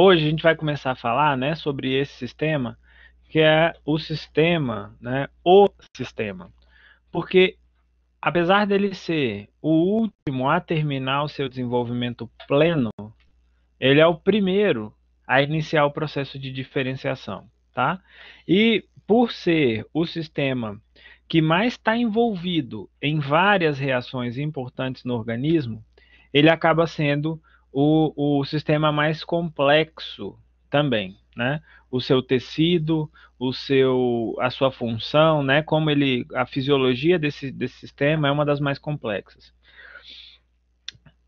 hoje a gente vai começar a falar né, sobre esse sistema, que é o sistema, né, o sistema. Porque, apesar dele ser o último a terminar o seu desenvolvimento pleno, ele é o primeiro a iniciar o processo de diferenciação. Tá? E por ser o sistema que mais está envolvido em várias reações importantes no organismo, ele acaba sendo o, o sistema mais complexo também, né? O seu tecido, o seu, a sua função, né? Como ele, a fisiologia desse, desse sistema é uma das mais complexas.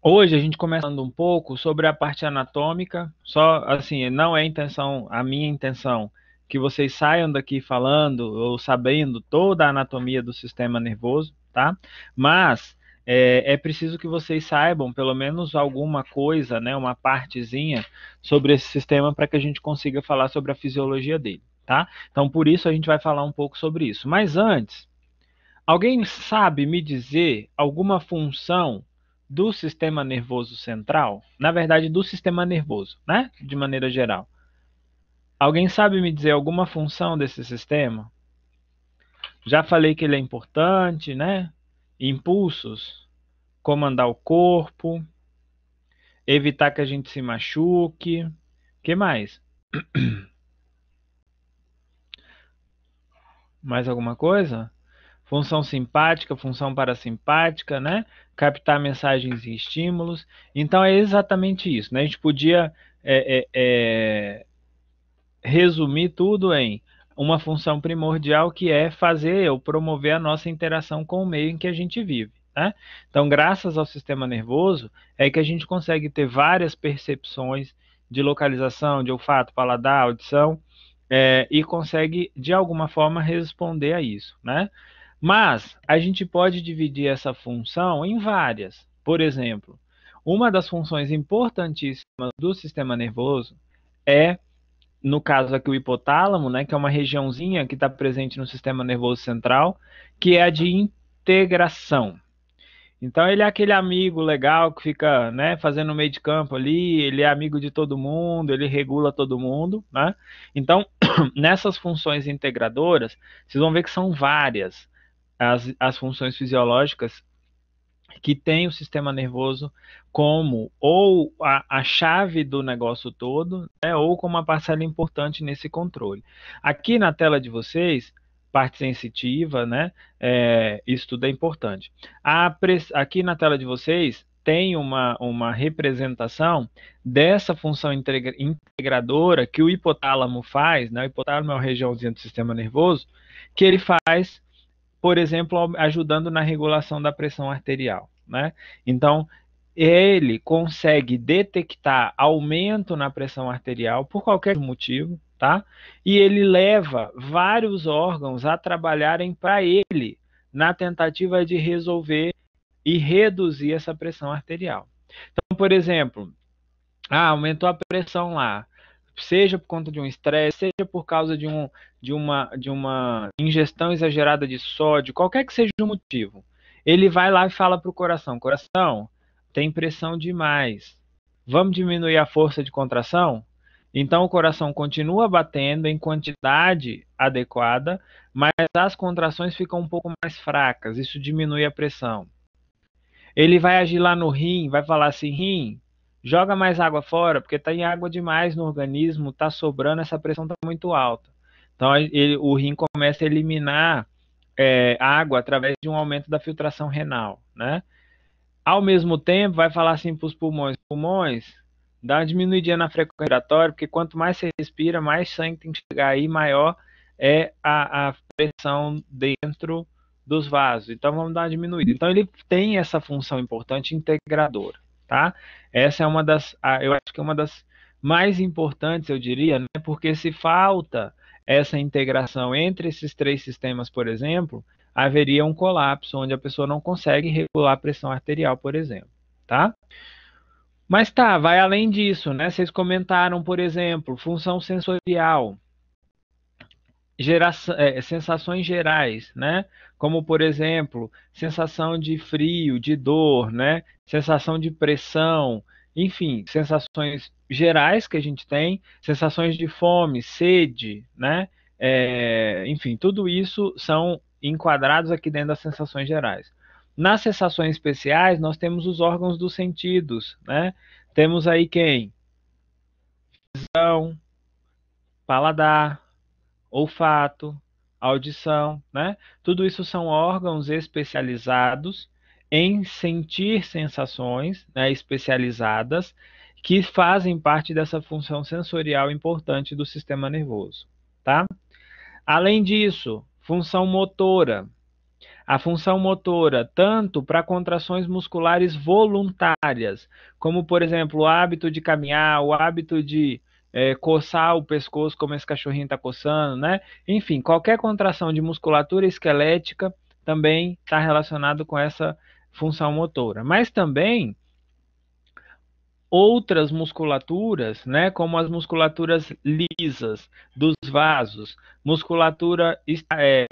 Hoje a gente começando um pouco sobre a parte anatômica, só assim, não é a intenção, a minha intenção que vocês saiam daqui falando ou sabendo toda a anatomia do sistema nervoso, tá? Mas é, é, preciso que vocês saibam pelo menos alguma coisa, né, uma partezinha sobre esse sistema para que a gente consiga falar sobre a fisiologia dele, tá? Então, por isso a gente vai falar um pouco sobre isso. Mas antes, alguém sabe me dizer alguma função do sistema nervoso central? Na verdade, do sistema nervoso, né? De maneira geral. Alguém sabe me dizer alguma função desse sistema? Já falei que ele é importante, né? Impulsos, comandar o corpo, evitar que a gente se machuque. O que mais? Mais alguma coisa? Função simpática, função parasimpática, né? Captar mensagens e estímulos. Então é exatamente isso, né? A gente podia é, é, é, resumir tudo em uma função primordial que é fazer ou promover a nossa interação com o meio em que a gente vive. Né? Então, graças ao sistema nervoso, é que a gente consegue ter várias percepções de localização, de olfato, paladar, audição, é, e consegue, de alguma forma, responder a isso. Né? Mas a gente pode dividir essa função em várias. Por exemplo, uma das funções importantíssimas do sistema nervoso é, no caso aqui, o hipotálamo, né, que é uma regiãozinha que está presente no sistema nervoso central, que é a de integração. Então ele é aquele amigo legal que fica, né, fazendo meio de campo ali, ele é amigo de todo mundo, ele regula todo mundo, né? Então, nessas funções integradoras, vocês vão ver que são várias as, as funções fisiológicas que tem o sistema nervoso como ou a, a chave do negócio todo, né, ou como uma parcela importante nesse controle. Aqui na tela de vocês, parte sensitiva, né? É, isso tudo é importante. A, aqui na tela de vocês tem uma, uma representação dessa função integra, integradora que o hipotálamo faz, né? O hipotálamo é uma regiãozinha do sistema nervoso que ele faz, por exemplo, ajudando na regulação da pressão arterial, né? Então, ele consegue detectar aumento na pressão arterial por qualquer motivo, tá? E ele leva vários órgãos a trabalharem para ele na tentativa de resolver e reduzir essa pressão arterial. Então, por exemplo, ah, aumentou a pressão lá, seja por conta de um estresse, seja por causa de, um, de, uma, de uma ingestão exagerada de sódio, qualquer que seja o motivo. Ele vai lá e fala para o coração: coração, tem pressão demais. Vamos diminuir a força de contração? Então o coração continua batendo em quantidade adequada, mas as contrações ficam um pouco mais fracas, isso diminui a pressão. Ele vai agir lá no rim, vai falar assim: rim, joga mais água fora, porque está em água demais no organismo, está sobrando, essa pressão está muito alta. Então ele, o rim começa a eliminar é, água através de um aumento da filtração renal, né? Ao mesmo tempo, vai falar assim para os pulmões: pulmões, dá uma diminuidinha na frequência respiratória, porque quanto mais você respira, mais sangue tem que chegar aí, maior é a, a pressão dentro dos vasos. Então vamos dar uma diminuída. Então ele tem essa função importante integradora, tá? Essa é uma das, eu acho que é uma das mais importantes, eu diria, né? porque se falta essa integração entre esses três sistemas, por exemplo, haveria um colapso onde a pessoa não consegue regular a pressão arterial, por exemplo, tá? Mas tá, vai além disso, né? Vocês comentaram, por exemplo, função sensorial, é, sensações gerais, né? Como, por exemplo, sensação de frio, de dor, né? Sensação de pressão, enfim, sensações gerais que a gente tem, sensações de fome, sede, né? É, enfim, tudo isso são enquadrados aqui dentro das sensações gerais. Nas sensações especiais, nós temos os órgãos dos sentidos, né? Temos aí quem? Visão, paladar, olfato, audição, né? Tudo isso são órgãos especializados em sentir sensações né, especializadas que fazem parte dessa função sensorial importante do sistema nervoso, tá? Além disso, função motora, a função motora tanto para contrações musculares voluntárias, como por exemplo o hábito de caminhar, o hábito de é, coçar o pescoço, como esse cachorrinho está coçando, né? Enfim, qualquer contração de musculatura esquelética também está relacionado com essa função motora. Mas também outras musculaturas, né, como as musculaturas lisas dos vasos, musculatura é,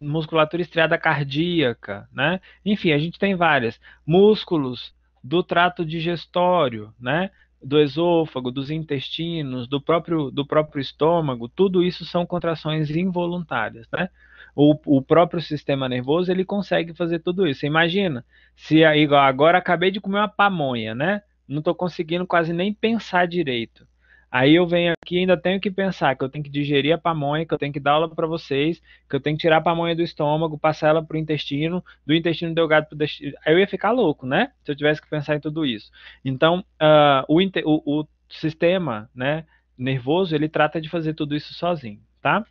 musculatura estriada cardíaca, né? Enfim, a gente tem várias. Músculos do trato digestório, né? Do esôfago, dos intestinos, do próprio, do próprio estômago, tudo isso são contrações involuntárias, né? O, o próprio sistema nervoso ele consegue fazer tudo isso. imagina, se aí, agora acabei de comer uma pamonha, né? Não estou conseguindo quase nem pensar direito. Aí eu venho aqui e ainda tenho que pensar que eu tenho que digerir a pamonha, que eu tenho que dar aula para vocês, que eu tenho que tirar a pamonha do estômago, passar ela o intestino, do intestino delgado o destino. Aí eu ia ficar louco, né? Se eu tivesse que pensar em tudo isso. Então, uh, o, o, o sistema né, nervoso, ele trata de fazer tudo isso sozinho, tá?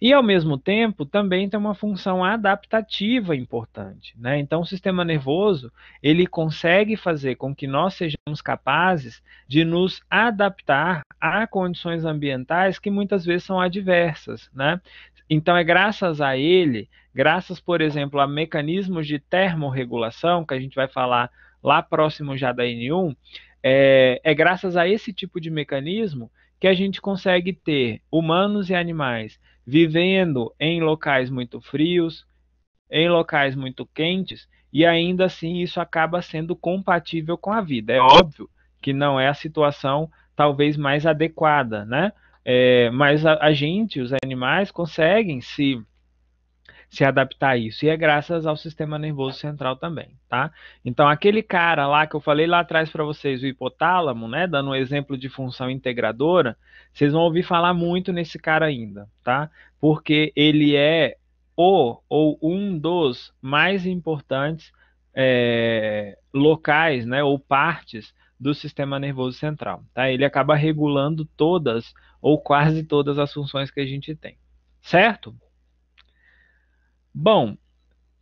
E, ao mesmo tempo, também tem uma função adaptativa importante. Né? Então, o sistema nervoso ele consegue fazer com que nós sejamos capazes de nos adaptar a condições ambientais que muitas vezes são adversas. Né? Então, é graças a ele, graças, por exemplo, a mecanismos de termorregulação, que a gente vai falar lá próximo já da N1, é, é graças a esse tipo de mecanismo que a gente consegue ter humanos e animais vivendo em locais muito frios, em locais muito quentes, e ainda assim isso acaba sendo compatível com a vida. É óbvio que não é a situação talvez mais adequada, né? É, mas a, a gente, os animais, conseguem se se adaptar a isso. E é graças ao sistema nervoso central também, tá? Então, aquele cara lá que eu falei lá atrás para vocês, o hipotálamo, né? Dando um exemplo de função integradora, vocês vão ouvir falar muito nesse cara ainda, tá? Porque ele é o ou um dos mais importantes é, locais, né? Ou partes do sistema nervoso central, tá? Ele acaba regulando todas ou quase todas as funções que a gente tem, certo? Bom,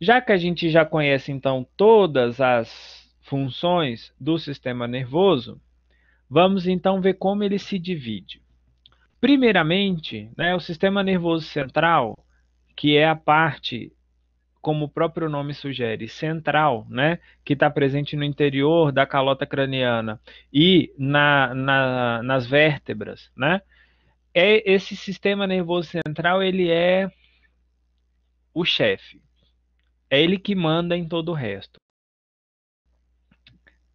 já que a gente já conhece então todas as funções do sistema nervoso, vamos então ver como ele se divide. Primeiramente, né, o sistema nervoso central, que é a parte, como o próprio nome sugere, central, né, que está presente no interior da calota craniana e na, na, nas vértebras, né, é esse sistema nervoso central ele é o chefe. É ele que manda em todo o resto.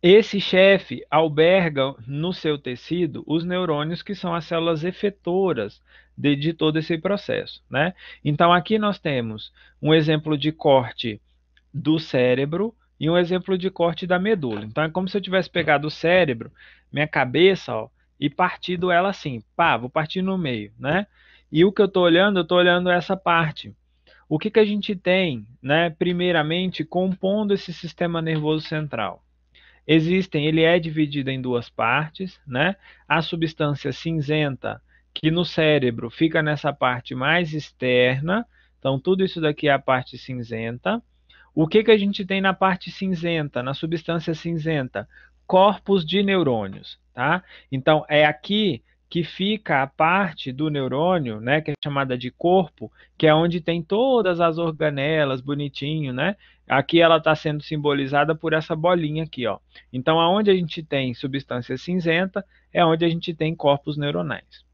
Esse chefe alberga no seu tecido os neurônios que são as células efetoras de, de, todo esse processo. Né? Então, aqui nós temos um exemplo de corte do cérebro e um exemplo de corte da medula. Então, é como se eu tivesse pegado o cérebro, minha cabeça, ó, e partido ela assim. Pá, vou partir no meio. Né? E o que eu estou olhando, eu estou olhando essa parte o que, que a gente tem, né? Primeiramente, compondo esse sistema nervoso central. Existem, ele é dividido em duas partes, né? A substância cinzenta, que no cérebro fica nessa parte mais externa. Então, tudo isso daqui é a parte cinzenta. O que, que a gente tem na parte cinzenta, na substância cinzenta? Corpos de neurônios, tá? Então, é aqui que fica a parte do neurônio, né, que é chamada de corpo, que é onde tem todas as organelas, bonitinho, né? Aqui ela está sendo simbolizada por essa bolinha aqui, ó. Então, aonde a gente tem substância cinzenta é onde a gente tem corpos neuronais.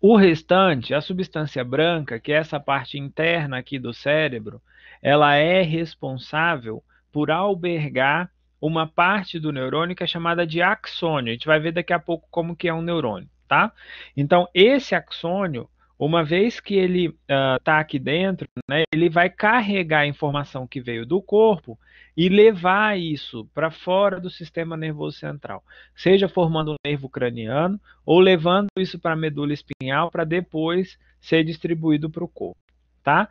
O restante, a substância branca, que é essa parte interna aqui do cérebro, ela é responsável por albergar uma parte do neurônio que é chamada de axônio. A gente vai ver daqui a pouco como que é um neurônio, tá? Então, esse axônio, uma vez que ele está ah, uh, aqui dentro, né, ele vai carregar a informação que veio do corpo e levar isso para fora do sistema nervoso central, seja formando um nervo craniano ou levando isso para a medula espinhal para depois ser distribuído para o corpo, tá?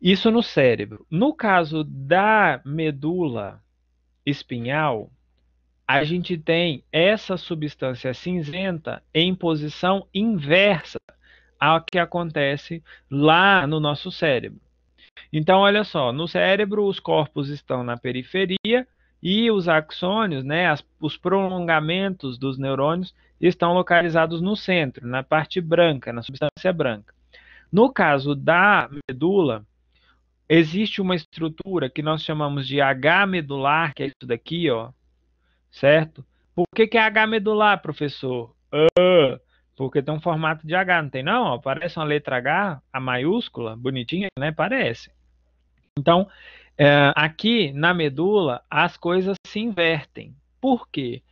Isso no cérebro. No caso da medula espinhal, a gente tem essa substância cinzenta em posição inversa ao que acontece lá no nosso cérebro. Então, olha só, no cérebro os corpos estão na periferia e os axônios, né, as, os prolongamentos dos neurônios, estão localizados no centro, na parte branca, na substância branca. No caso da medula, existe uma estrutura que nós chamamos de H medular, que é isso daqui, ó, certo? Por que, que é H medular, professor? Uh, porque tem um formato de H, não tem não? Ó, parece uma letra H, a maiúscula, bonitinha, né? Parece. Então, é, aqui na medula, as coisas se invertem. Por quê?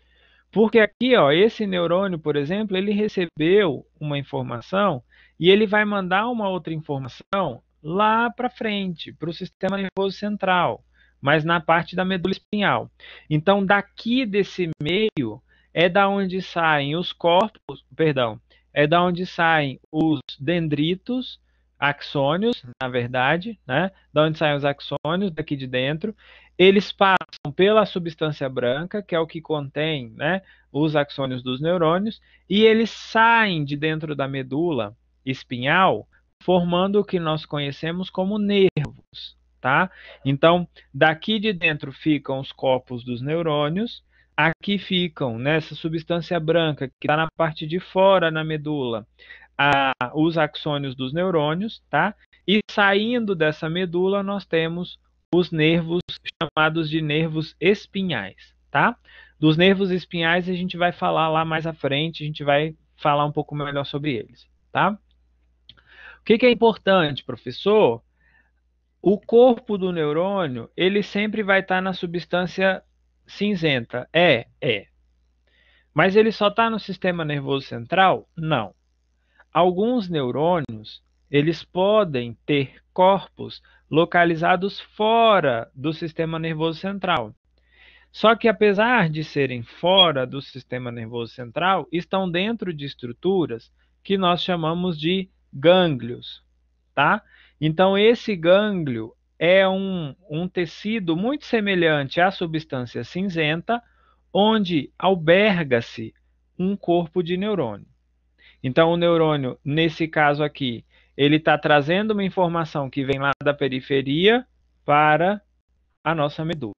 Porque aqui, ó, esse neurônio, por exemplo, ele recebeu uma informação e ele vai mandar uma outra informação lá para frente, para o sistema nervoso central, mas na parte da medula espinhal. Então, daqui desse meio é da onde saem os corpos, perdão, é da onde saem os dendritos, axônios, na verdade, né? Da onde saem os axônios daqui de dentro. Eles passam pela substância branca, que é o que contém, né, os axônios dos neurônios, e eles saem de dentro da medula espinhal formando o que nós conhecemos como nervos, tá? Então, daqui de dentro ficam os corpos dos neurônios, aqui ficam, nessa né, substância branca que está na parte de fora na medula, a, os axônios dos neurônios, tá? E saindo dessa medula, nós temos os nervos chamados de nervos espinhais, tá? Dos nervos espinhais a gente vai falar lá mais à frente, a gente vai falar um pouco melhor sobre eles, tá? O que, que é importante, professor? O corpo do neurônio, ele sempre vai estar tá na substância cinzenta. É, é. Mas ele só está no sistema nervoso central? Não. Alguns neurônios, eles podem ter corpos localizados fora do sistema nervoso central. Só que, apesar de serem fora do sistema nervoso central, estão dentro de estruturas que nós chamamos de gânglios, tá? Então, esse gânglio é um, um tecido muito semelhante à substância cinzenta, onde alberga-se um corpo de neurônio. Então, o neurônio, nesse caso aqui, ele está trazendo uma informação que vem lá da periferia para a nossa medula,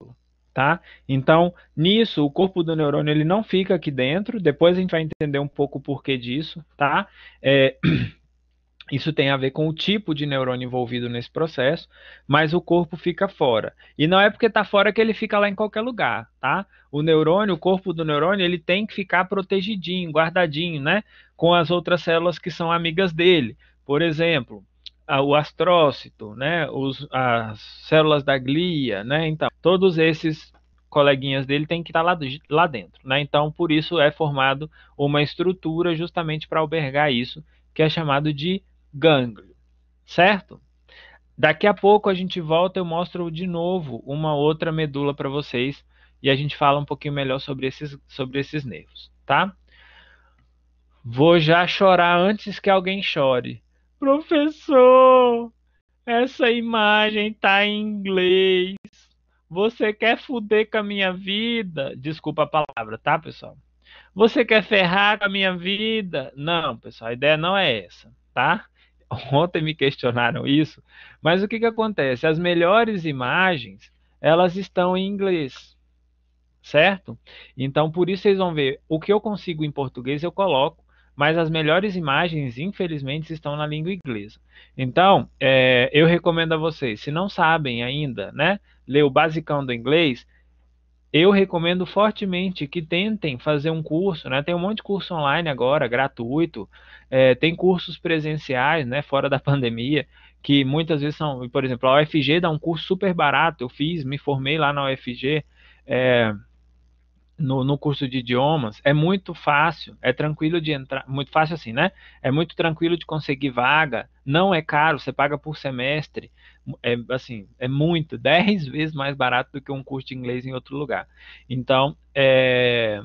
tá? Então, nisso, o corpo do neurônio ele não fica aqui dentro. Depois a gente vai entender um pouco o porquê disso, tá? É, Isso tem a ver com o tipo de neurônio envolvido nesse processo, mas o corpo fica fora. E não é porque está fora que ele fica lá em qualquer lugar, tá? O neurônio, o corpo do neurônio, ele tem que ficar protegidinho, guardadinho, né? Com as outras células que são amigas dele. Por exemplo, a, o astrócito, né? Os, as células da glia, né? Então, todos esses coleguinhas dele têm que estar tá lá, lá dentro, né? Então, por isso é formado uma estrutura justamente para albergar isso, que é chamado de gânglio, certo? Daqui a pouco a gente volta, eu mostro de novo uma outra medula para vocês e a gente fala um pouquinho melhor sobre esses, sobre esses nervos, tá? Vou já chorar antes que alguém chore. Professor, essa imagem tá em inglês. Você quer fuder com a minha vida? Desculpa a palavra, tá, pessoal? Você quer ferrar com a minha vida? Não, pessoal, a ideia não é essa, tá? ontem me questionaram isso, mas o que, que acontece? As melhores imagens, elas estão em inglês, certo? Então, por isso vocês vão ver, o que eu consigo em português eu coloco, mas as melhores imagens, infelizmente, estão na língua inglesa. Então, é, eu recomendo a vocês, se não sabem ainda, né, ler o basicão do inglês, eu recomendo fortemente que tentem fazer um curso, né? Tem um monte de curso online agora, gratuito. É, tem cursos presenciais, né? Fora da pandemia, que muitas vezes são, por exemplo, a UFG dá um curso super barato. Eu fiz, me formei lá na UFG. É, no, no curso de idiomas é muito fácil, é tranquilo de entrar, muito fácil assim, né? É muito tranquilo de conseguir vaga, não é caro, você paga por semestre, é assim, é muito, 10 vezes mais barato do que um curso de inglês em outro lugar. Então, é,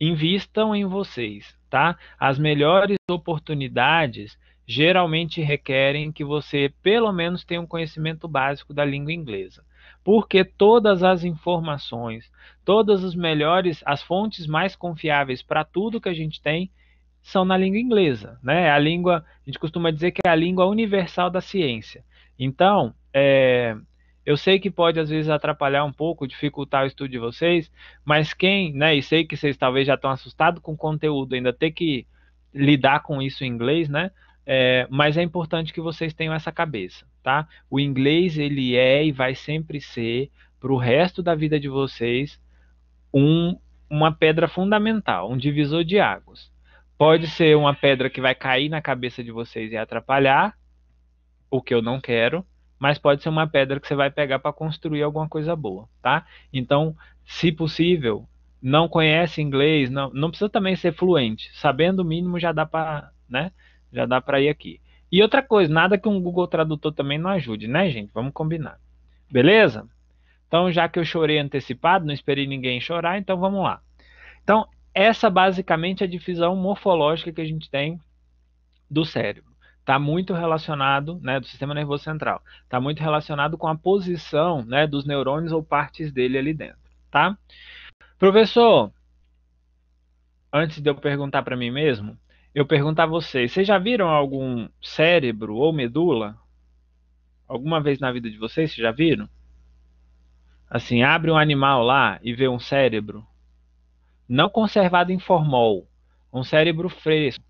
invistam em vocês, tá? As melhores oportunidades geralmente requerem que você pelo menos tenha um conhecimento básico da língua inglesa porque todas as informações, todas as melhores, as fontes mais confiáveis para tudo que a gente tem são na língua inglesa, né? A língua, a gente costuma dizer que é a língua universal da ciência. Então, é, eu sei que pode às vezes atrapalhar um pouco, dificultar o estudo de vocês, mas quem, né, e sei que vocês talvez já estão assustados com o conteúdo, ainda ter que lidar com isso em inglês, né? É, mas é importante que vocês tenham essa cabeça, tá? O inglês ele é e vai sempre ser para o resto da vida de vocês um, uma pedra fundamental, um divisor de águas. Pode ser uma pedra que vai cair na cabeça de vocês e atrapalhar, o que eu não quero, mas pode ser uma pedra que você vai pegar para construir alguma coisa boa, tá? Então, se possível, não conhece inglês, não, não precisa também ser fluente. Sabendo o mínimo já dá para, né? Já dá para ir aqui. E outra coisa, nada que um Google Tradutor também não ajude, né, gente? Vamos combinar. Beleza? Então, já que eu chorei antecipado, não esperei ninguém chorar, então vamos lá. Então, essa basicamente é a divisão morfológica que a gente tem do cérebro. Está muito relacionado, né, do sistema nervoso central. Está muito relacionado com a posição, né, dos neurônios ou partes dele ali dentro, tá? Professor, antes de eu perguntar para mim mesmo, eu pergunto a vocês: vocês já viram algum cérebro ou medula? Alguma vez na vida de vocês, vocês já viram? Assim, abre um animal lá e vê um cérebro não conservado em formol, um cérebro fresco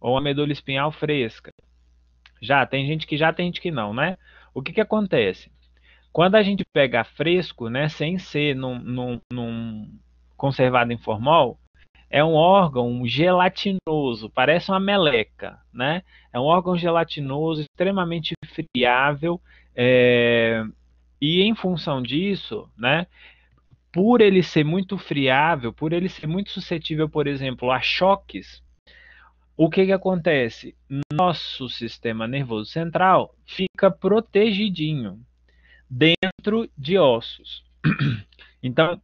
ou uma medula espinhal fresca. Já tem gente que já tem gente que não, né? O que que acontece? Quando a gente pega fresco, né, sem ser num, num, num conservado em formol, é um órgão gelatinoso, parece uma meleca, né? É um órgão gelatinoso, extremamente friável, é, e em função disso, né, por ele ser muito friável, por ele ser muito suscetível, por exemplo, a choques, o que, que acontece? Nosso sistema nervoso central fica protegidinho dentro de ossos. Então,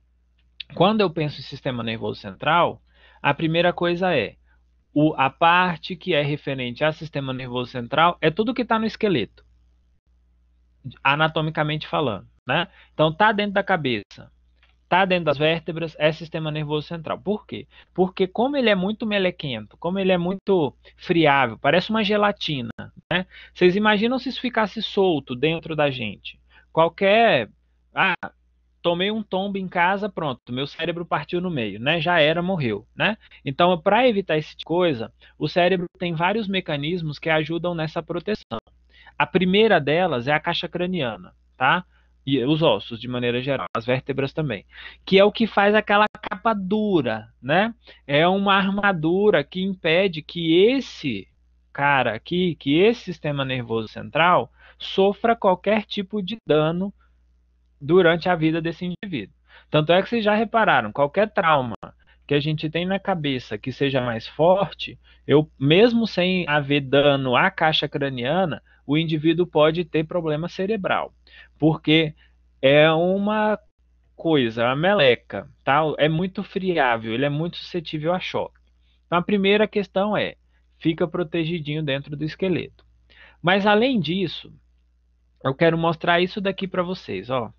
quando eu penso em sistema nervoso central, a primeira coisa é o, a parte que é referente ao sistema nervoso central é tudo que está no esqueleto anatomicamente falando, né? Então tá dentro da cabeça, tá dentro das vértebras, é sistema nervoso central. Por quê? Porque como ele é muito melequento, como ele é muito friável, parece uma gelatina, né? Vocês imaginam se isso ficasse solto dentro da gente? Qualquer ah, tomei um tombo em casa, pronto, meu cérebro partiu no meio, né? Já era, morreu, né? Então, para evitar esse tipo de coisa, o cérebro tem vários mecanismos que ajudam nessa proteção. A primeira delas é a caixa craniana, tá? E os ossos, de maneira geral, as vértebras também, que é o que faz aquela capa dura, né? É uma armadura que impede que esse cara aqui, que esse sistema nervoso central, sofra qualquer tipo de dano durante a vida desse indivíduo. Tanto é que vocês já repararam, qualquer trauma que a gente tem na cabeça que seja mais forte, eu mesmo sem haver dano à caixa craniana, o indivíduo pode ter problema cerebral, porque é uma coisa, uma meleca, tá? É muito friável, ele é muito suscetível a choque. Então a primeira questão é, fica protegidinho dentro do esqueleto. Mas além disso, eu quero mostrar isso daqui para vocês, ó.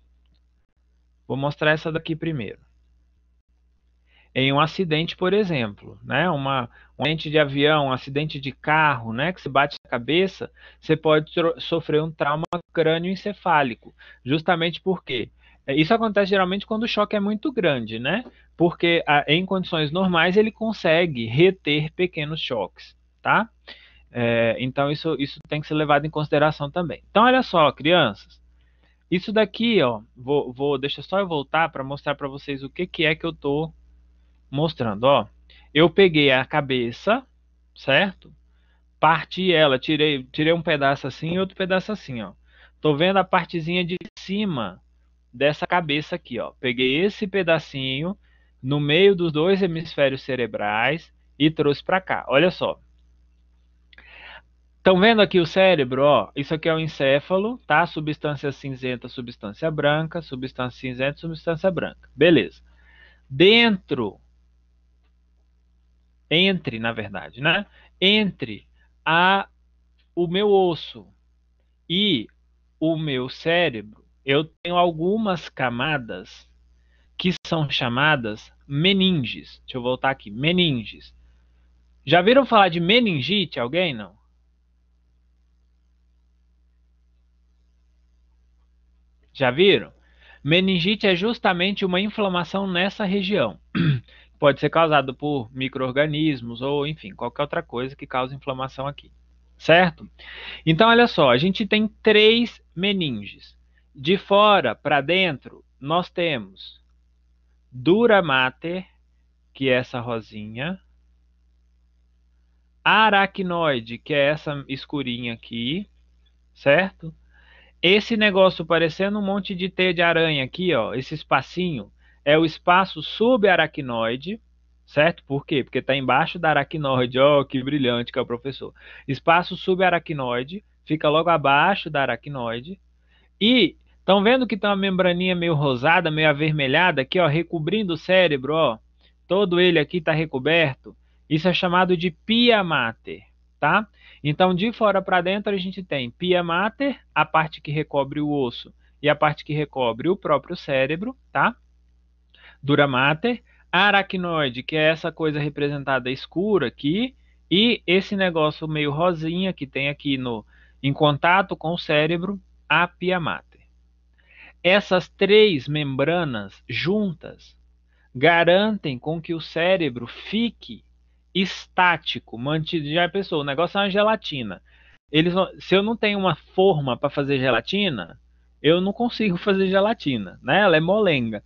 Vou mostrar essa daqui primeiro em um acidente, por exemplo, né? Uma, um acidente de avião, um acidente de carro, né? Que se bate na cabeça, você pode sofrer um trauma crânioencefálico, justamente porque é, isso acontece geralmente quando o choque é muito grande, né? Porque a, em condições normais ele consegue reter pequenos choques, tá? É, então isso, isso tem que ser levado em consideração também. Então olha só, crianças, isso daqui, ó, vou, vou deixa só eu voltar para mostrar para vocês o que, que é que eu tô mostrando, ó, eu peguei a cabeça, certo? Parti ela, tirei, tirei um pedaço assim e outro pedaço assim, ó. Tô vendo a partezinha de cima dessa cabeça aqui, ó. Peguei esse pedacinho no meio dos dois hemisférios cerebrais e trouxe para cá. Olha só. Estão vendo aqui o cérebro, ó? Isso aqui é o encéfalo, tá? Substância cinzenta, substância branca, substância cinzenta, substância branca. Beleza. Dentro entre, na verdade, né? Entre a o meu osso e o meu cérebro, eu tenho algumas camadas que são chamadas meninges. Deixa eu voltar aqui, meninges. Já viram falar de meningite alguém não? Já viram? Meningite é justamente uma inflamação nessa região, pode ser causado por micro-organismos ou, enfim, qualquer outra coisa que cause inflamação aqui, certo? Então, olha só, a gente tem três meninges. De fora para dentro, nós temos dura mater, que é essa rosinha, aracnoide, que é essa escurinha aqui, certo? Esse negócio parecendo um monte de teia de aranha aqui, ó, esse espacinho, é o espaço subaracnoide, certo? Por quê? Porque está embaixo da aracnoide, ó, oh, que brilhante que é o professor. Espaço subaracnoide, fica logo abaixo da aracnoide. E estão vendo que tem tá uma membraninha meio rosada, meio avermelhada aqui, ó, recobrindo o cérebro, ó. Todo ele aqui está recoberto. Isso é chamado de pia mater, tá? Então, de fora para dentro, a gente tem pia mater, a parte que recobre o osso, e a parte que recobre o próprio cérebro, tá? dura mater, aracnoide, que é essa coisa representada escura aqui, e esse negócio meio rosinha que tem aqui no em contato com o cérebro, a Essas três membranas juntas garantem com que o cérebro fique estático, mantido. Já pensou, o negócio é uma gelatina. Eles, se eu não tenho uma forma para fazer gelatina, eu não consigo fazer gelatina, né? Ela é molenga.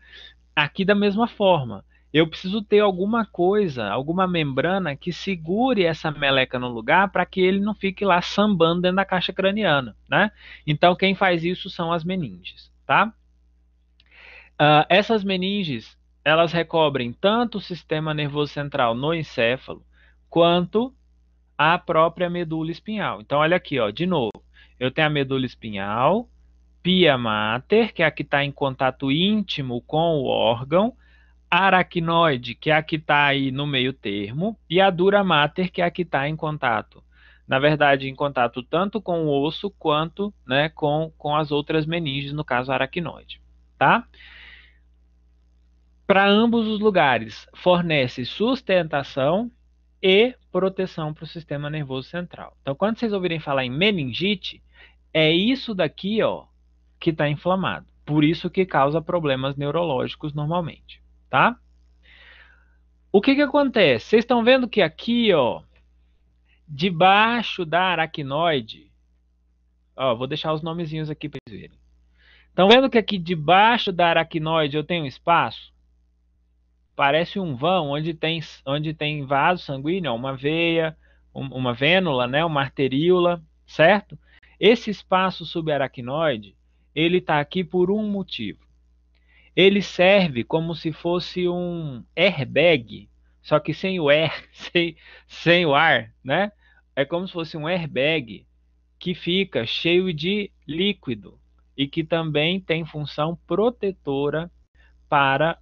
Aqui da mesma forma, eu preciso ter alguma coisa, alguma membrana que segure essa meleca no lugar para que ele não fique lá sambando dentro da caixa craniana, né? Então quem faz isso são as meninges, tá? Uh, essas meninges, elas recobrem tanto o sistema nervoso central no encéfalo, quanto a própria medula espinhal. Então olha aqui, ó, de novo, eu tenho a medula espinhal, pia mater, que é a que está em contato íntimo com o órgão, aracnoide, que é a que está aí no meio termo, e a dura mater, que é a que está em contato. Na verdade, em contato tanto com o osso quanto né, com, com as outras meninges, no caso aracnoide. Tá? Para ambos os lugares, fornece sustentação e proteção para o sistema nervoso central. Então, quando vocês ouvirem falar em meningite, é isso daqui, ó, que está inflamado. Por isso que causa problemas neurológicos normalmente, tá? O que que acontece? Vocês estão vendo que aqui, ó, debaixo da aracnoide, ó, vou deixar os nomezinhos aqui para vocês verem. Estão vendo que aqui debaixo da aracnoide eu tenho um espaço? Parece um vão onde tem, onde tem vaso sanguíneo, uma veia, uma vênula, né, uma arteríola, certo? Esse espaço subaracnoide ele está aqui por um motivo. Ele serve como se fosse um airbag, só que sem o air, sem, sem o ar, né? É como se fosse um airbag que fica cheio de líquido e que também tem função protetora para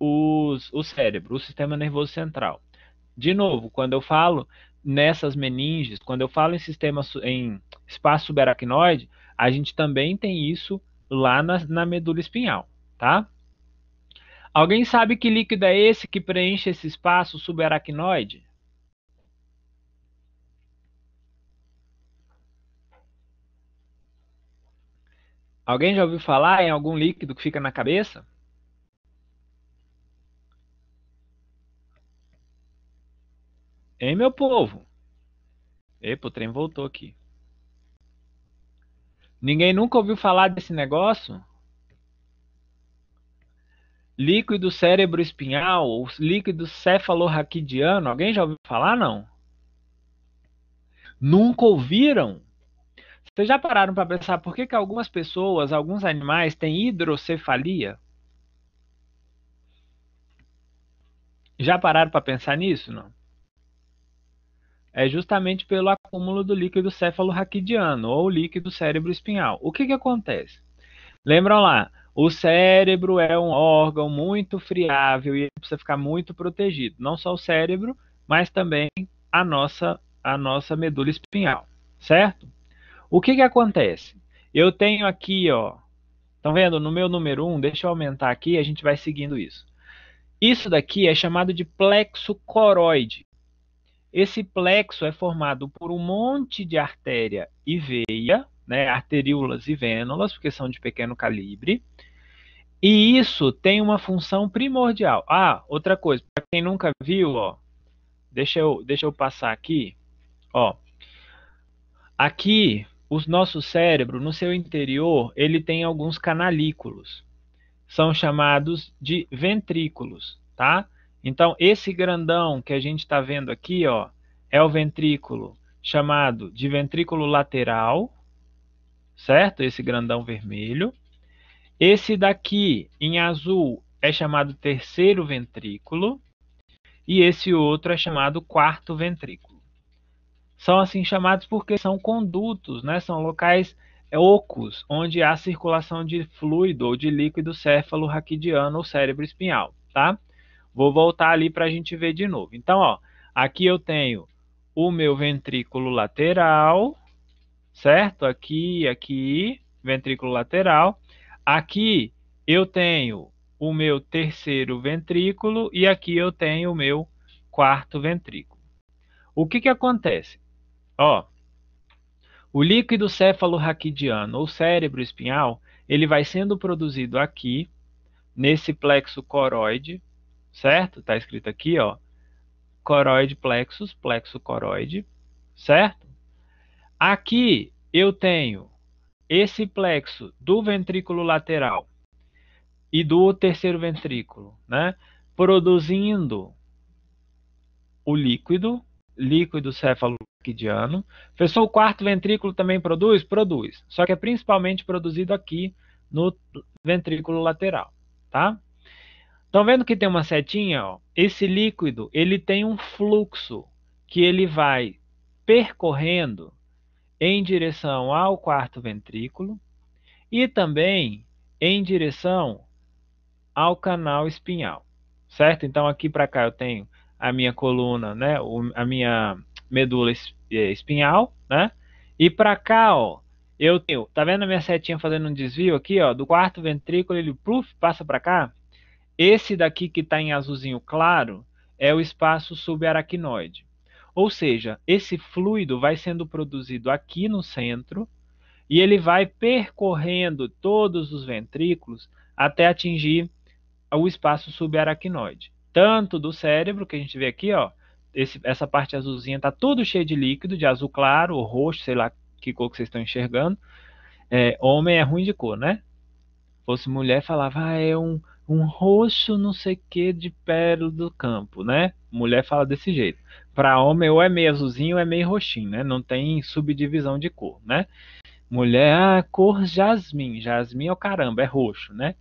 os, o cérebro, o sistema nervoso central. De novo, quando eu falo nessas meninges, quando eu falo em sistema em espaço subaracnoide, a gente também tem isso lá na, na medula espinhal, tá? Alguém sabe que líquido é esse que preenche esse espaço subaracnoide? Alguém já ouviu falar em algum líquido que fica na cabeça? Hein, meu povo? Epa, o trem voltou aqui. Ninguém nunca ouviu falar desse negócio? Líquido cérebro espinhal, ou líquido cefalorraquidiano, alguém já ouviu falar não? Nunca ouviram? Vocês já pararam para pensar por que, que algumas pessoas, alguns animais têm hidrocefalia? Já pararam para pensar nisso, não? é justamente pelo acúmulo do líquido céfalo-raquidiano ou líquido cérebro-espinhal. O que, que acontece? Lembram lá, o cérebro é um órgão muito friável e precisa ficar muito protegido. Não só o cérebro, mas também a nossa, a nossa medula espinhal, certo? O que, que acontece? Eu tenho aqui, ó, estão vendo? No meu número 1, um, deixa eu aumentar aqui, a gente vai seguindo isso. Isso daqui é chamado de plexo coroide. Esse plexo é formado por um monte de artéria e veia, né, arteríolas e vênulas, porque são de pequeno calibre. E isso tem uma função primordial. Ah, outra coisa, para quem nunca viu, ó, deixa eu, deixa eu passar aqui, ó. Aqui, o nosso cérebro, no seu interior, ele tem alguns canalículos. São chamados de ventrículos, tá? Então, esse grandão que a gente está vendo aqui ó, é o ventrículo chamado de ventrículo lateral, certo? Esse grandão vermelho. Esse daqui, em azul, é chamado terceiro ventrículo. E esse outro é chamado quarto ventrículo. São assim chamados porque são condutos, né? são locais ocos, onde há circulação de fluido ou de líquido céfalo-raquidiano ou cérebro espinhal. Tá? Vou voltar ali para a gente ver de novo. Então, ó, aqui eu tenho o meu ventrículo lateral, certo? Aqui, aqui, ventrículo lateral. Aqui eu tenho o meu terceiro ventrículo e aqui eu tenho o meu quarto ventrículo. O que, que acontece? Ó, o líquido céfalo-raquidiano, ou cérebro espinhal, ele vai sendo produzido aqui, nesse plexo coroide, certo? Está escrito aqui, ó, coroide plexus, plexo coroide, certo? Aqui eu tenho esse plexo do ventrículo lateral e do terceiro ventrículo, né? Produzindo o líquido, líquido cefalorraquidiano. Pessoal, o quarto ventrículo também produz? Produz. Só que é principalmente produzido aqui no ventrículo lateral, tá? Estão vendo que tem uma setinha? Ó? Esse líquido ele tem um fluxo que ele vai percorrendo em direção ao quarto ventrículo e também em direção ao canal espinhal, certo? Então aqui para cá eu tenho a minha coluna, né, a minha medula é, espinhal, né? E para cá, ó, eu tenho, tá vendo a minha setinha fazendo um desvio aqui, ó, do quarto ventrículo ele pluf, passa para cá? Esse daqui que está em azulzinho claro é o espaço subaracnoide. Ou seja, esse fluido vai sendo produzido aqui no centro e ele vai percorrendo todos os ventrículos até atingir o espaço subaracnoide. Tanto do cérebro, que a gente vê aqui, ó, esse, essa parte azulzinha está tudo cheio de líquido, de azul claro, ou roxo, sei lá que cor que vocês estão enxergando. É, homem é ruim de cor, né? Se fosse mulher, falava, ah, é um um roxo não sei que de pérola do campo, né? Mulher fala desse jeito. Para homem ou é meio azulzinho ou é meio roxinho, né? Não tem subdivisão de cor, né? Mulher, ah, cor jasmim. Jasmim é o caramba, é roxo, né?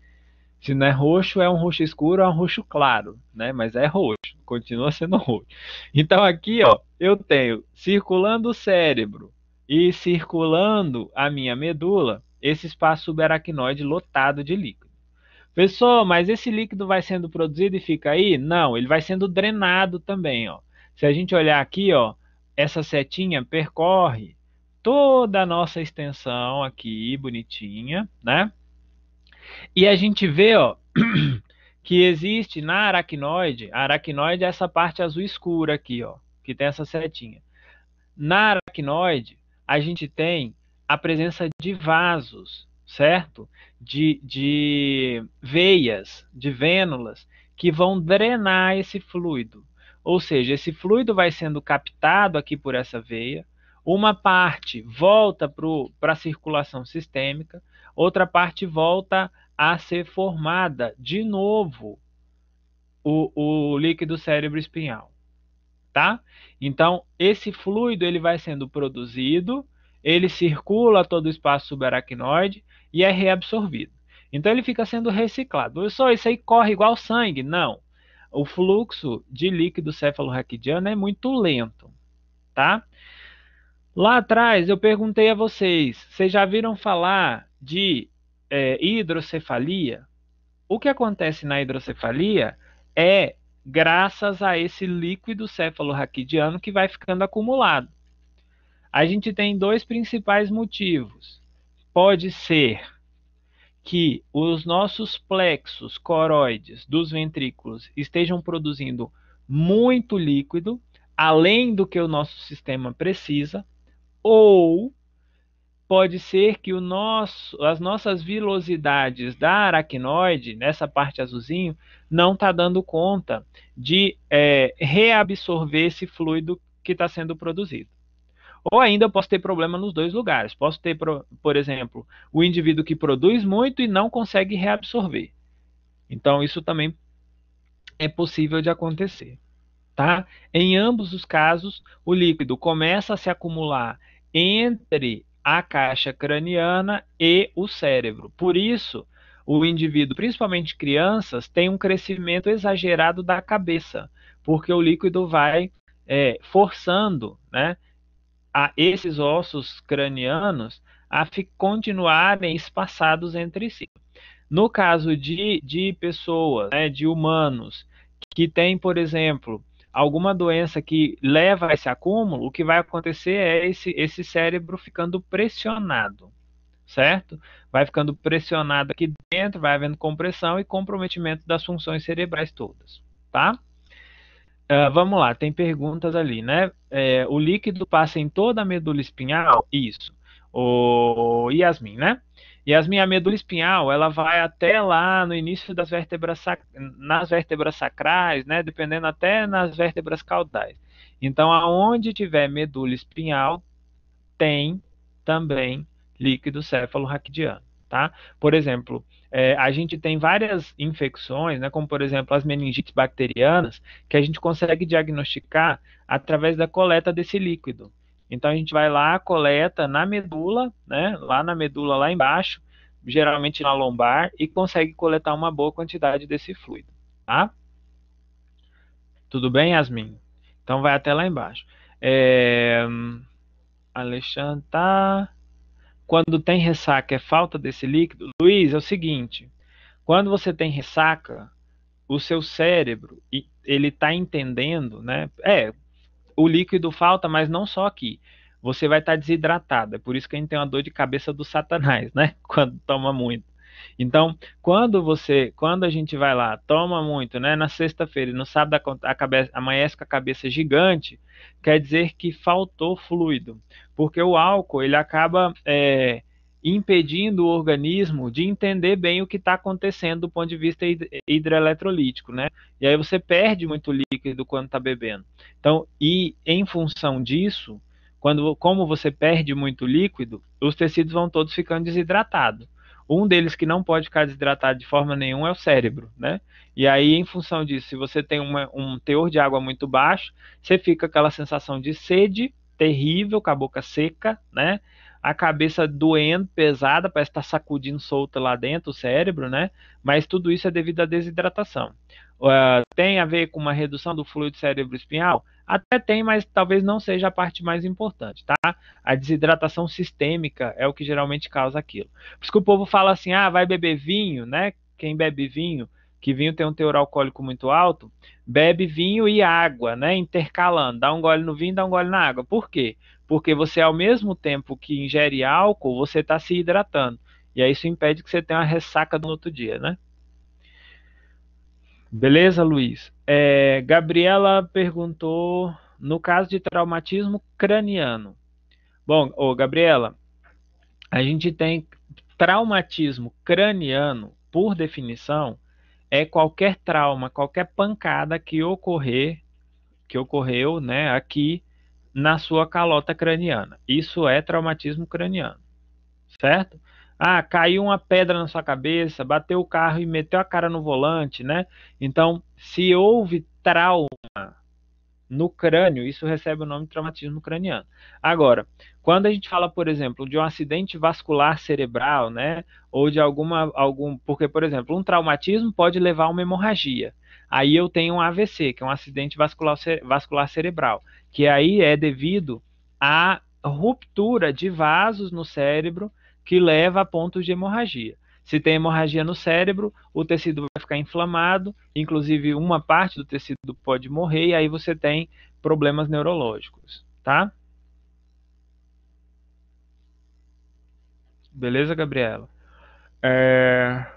Se não é roxo, é um roxo escuro, é um roxo claro, né? Mas é roxo, continua sendo roxo. Então aqui, ó, eu tenho circulando o cérebro e circulando a minha medula, esse espaço subaracnoide lotado de líquido. Pessoal, mas esse líquido vai sendo produzido e fica aí? Não, ele vai sendo drenado também, ó. Se a gente olhar aqui, ó, essa setinha percorre toda a nossa extensão aqui, bonitinha, né? E a gente vê, ó, que existe na aracnoide, a aracnoide é essa parte azul escura aqui, ó, que tem essa setinha. Na aracnoide, a gente tem a presença de vasos, certo? De, de veias, de vênulas, que vão drenar esse fluido. Ou seja, esse fluido vai sendo captado aqui por essa veia, uma parte volta para a circulação sistêmica, outra parte volta a ser formada de novo o, o líquido cérebro espinhal, tá? Então, esse fluido ele vai sendo produzido ele circula todo o espaço subaracnoide e é reabsorvido. Então ele fica sendo reciclado. Só isso aí corre igual sangue? Não. O fluxo de líquido cefalorraquidiano é muito lento, tá? Lá atrás eu perguntei a vocês, vocês já viram falar de é, hidrocefalia? O que acontece na hidrocefalia é graças a esse líquido cefalorraquidiano que vai ficando acumulado. A gente tem dois principais motivos. Pode ser que os nossos plexos coroides dos ventrículos estejam produzindo muito líquido, além do que o nosso sistema precisa, ou pode ser que nosso, as nossas vilosidades da aracnoide, nessa parte azulzinho, não está dando conta de é, reabsorver esse fluido que está sendo produzido. Ou ainda eu posso ter problema nos dois lugares. Posso ter, por exemplo, o indivíduo que produz muito e não consegue reabsorver. Então, isso também é possível de acontecer. Tá? Em ambos os casos, o líquido começa a se acumular entre a caixa craniana e o cérebro. Por isso, o indivíduo, principalmente crianças, tem um crescimento exagerado da cabeça, porque o líquido vai é, forçando né, a esses ossos cranianos a continuarem espaçados entre si. No caso de, de pessoas, né, de humanos, que tem, por exemplo, alguma doença que leva a esse acúmulo, o que vai acontecer é esse, esse cérebro ficando pressionado, certo? Vai ficando pressionado aqui dentro, vai havendo compressão e comprometimento das funções cerebrais todas, tá? Uh, vamos lá, tem perguntas ali, né? é, o líquido passa em toda a medula espinhal, isso, o Yasmin, né? Yasmin, a medula espinhal, ela vai até lá no início das vértebras, nas vértebras sacrais, né? Dependendo até nas vértebras caudais. Então, aonde tiver medula espinhal, tem também líquido cefalorraquidiano tá? Por exemplo, é, a gente tem várias infecções, né, como por exemplo as meningites bacterianas, que a gente consegue diagnosticar através da coleta desse líquido. Então a gente vai lá, coleta na medula, né, lá na medula lá embaixo, geralmente na lombar, e consegue coletar uma boa quantidade desse fluido, tá? Tudo bem, Yasmin? Então vai até lá embaixo. É... Alexandre, tá? quando tem ressaca é falta desse líquido? Luiz, é o seguinte: quando você tem ressaca, o seu cérebro ele está entendendo, né? É, o líquido falta, mas não só aqui. Você vai estar tá desidratado. É por isso que a gente tem uma dor de cabeça do satanás, né? Quando toma muito. Então, quando você, quando a gente vai lá, toma muito, né? Na sexta-feira e no sábado a cabeça, amanhece com a cabeça gigante, quer dizer que faltou fluido porque o álcool ele acaba é, impedindo o organismo de entender bem o que está acontecendo do ponto de vista hidroeletrolítico, né? E aí você perde muito líquido quando está bebendo. Então, e em função disso, quando, como você perde muito líquido, os tecidos vão todos ficando desidratados. Um deles que não pode ficar desidratado de forma nenhuma é o cérebro, né? E aí, em função disso, se você tem uma, um teor de água muito baixo, você fica aquela sensação de sede terrível, com a boca seca, né? A cabeça doendo, pesada, parece estar tá sacudindo solta lá dentro o cérebro, né? Mas tudo isso é devido à desidratação. Uh, tem a ver com uma redução do fluido espinhal? Até tem, mas talvez não seja a parte mais importante, tá? A desidratação sistêmica é o que geralmente causa aquilo. Por isso que o povo fala assim: ah, vai beber vinho, né? Quem bebe vinho que vinho tem um teor alcoólico muito alto, bebe vinho e água, né? Intercalando, dá um gole no vinho, dá um gole na água. Por quê? Porque você, ao mesmo tempo que ingere álcool, você está se hidratando. E aí isso impede que você tenha uma ressaca no outro dia, né? Beleza, Luiz? É, Gabriela perguntou no caso de traumatismo craniano. Bom, ô Gabriela, a gente tem traumatismo craniano, por definição, é qualquer trauma, qualquer pancada que ocorrer, que ocorreu, né, aqui na sua calota craniana. Isso é traumatismo craniano, certo? Ah, caiu uma pedra na sua cabeça, bateu o carro e meteu a cara no volante, né? Então, se houve trauma no crânio, isso recebe o nome de traumatismo craniano. Agora, quando a gente fala, por exemplo, de um acidente vascular cerebral, né, ou de alguma algum, porque por exemplo, um traumatismo pode levar a uma hemorragia. Aí eu tenho um AVC, que é um acidente vascular, vascular cerebral, que aí é devido à ruptura de vasos no cérebro que leva a pontos de hemorragia. Se tem hemorragia no cérebro, o tecido vai ficar inflamado, inclusive uma parte do tecido pode morrer e aí você tem problemas neurológicos, tá? Beleza, Gabriela? É...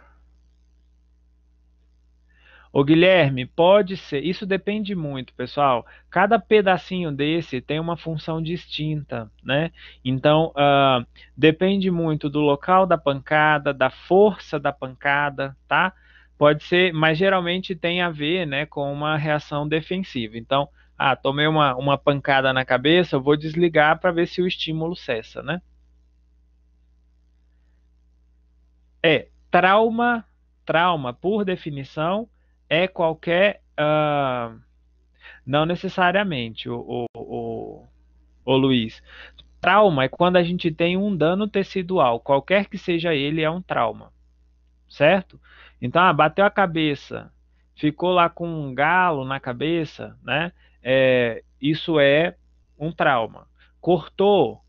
Ô Guilherme, pode ser. Isso depende muito, pessoal. Cada pedacinho desse tem uma função distinta, né? Então, uh, depende muito do local da pancada, da força da pancada, tá? Pode ser, mas geralmente tem a ver, né, com uma reação defensiva. Então, ah, tomei uma, uma pancada na cabeça, eu vou desligar para ver se o estímulo cessa, né? É, trauma, trauma, por definição, é qualquer. Uh, não necessariamente, o, o, o, o Luiz. Trauma é quando a gente tem um dano tecidual, qualquer que seja ele, é um trauma, certo? Então, ah, bateu a cabeça, ficou lá com um galo na cabeça, né? É, isso é um trauma. Cortou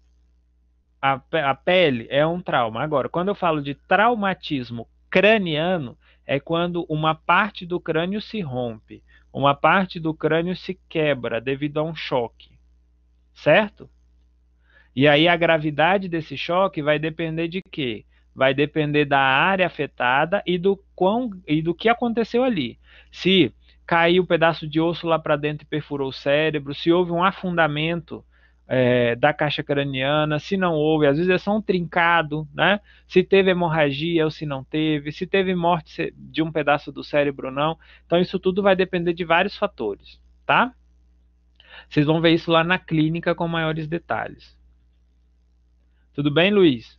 a, a pele, é um trauma. Agora, quando eu falo de traumatismo craniano, é quando uma parte do crânio se rompe, uma parte do crânio se quebra devido a um choque, certo? E aí a gravidade desse choque vai depender de quê? Vai depender da área afetada e do quão e do que aconteceu ali. Se caiu um pedaço de osso lá para dentro e perfurou o cérebro, se houve um afundamento é, da caixa craniana, se não houve, às vezes é só um trincado, né? Se teve hemorragia ou se não teve, se teve morte de um pedaço do cérebro ou não. Então, isso tudo vai depender de vários fatores, tá? Vocês vão ver isso lá na clínica com maiores detalhes. Tudo bem, Luiz?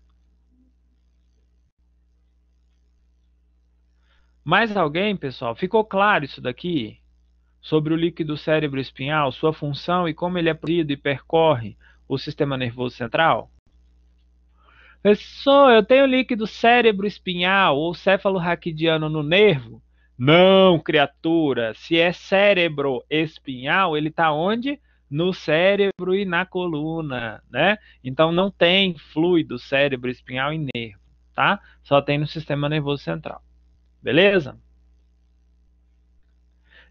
Mais alguém, pessoal? Ficou claro isso daqui? sobre o líquido cérebro espinhal, sua função e como ele é produzido e percorre o sistema nervoso central? Professor, eu tenho líquido cérebro espinhal ou céfalo raquidiano no nervo? Não, criatura. Se é cérebro espinhal, ele está onde? No cérebro e na coluna, né? Então não tem fluido cérebro espinhal e nervo, tá? Só tem no sistema nervoso central. Beleza?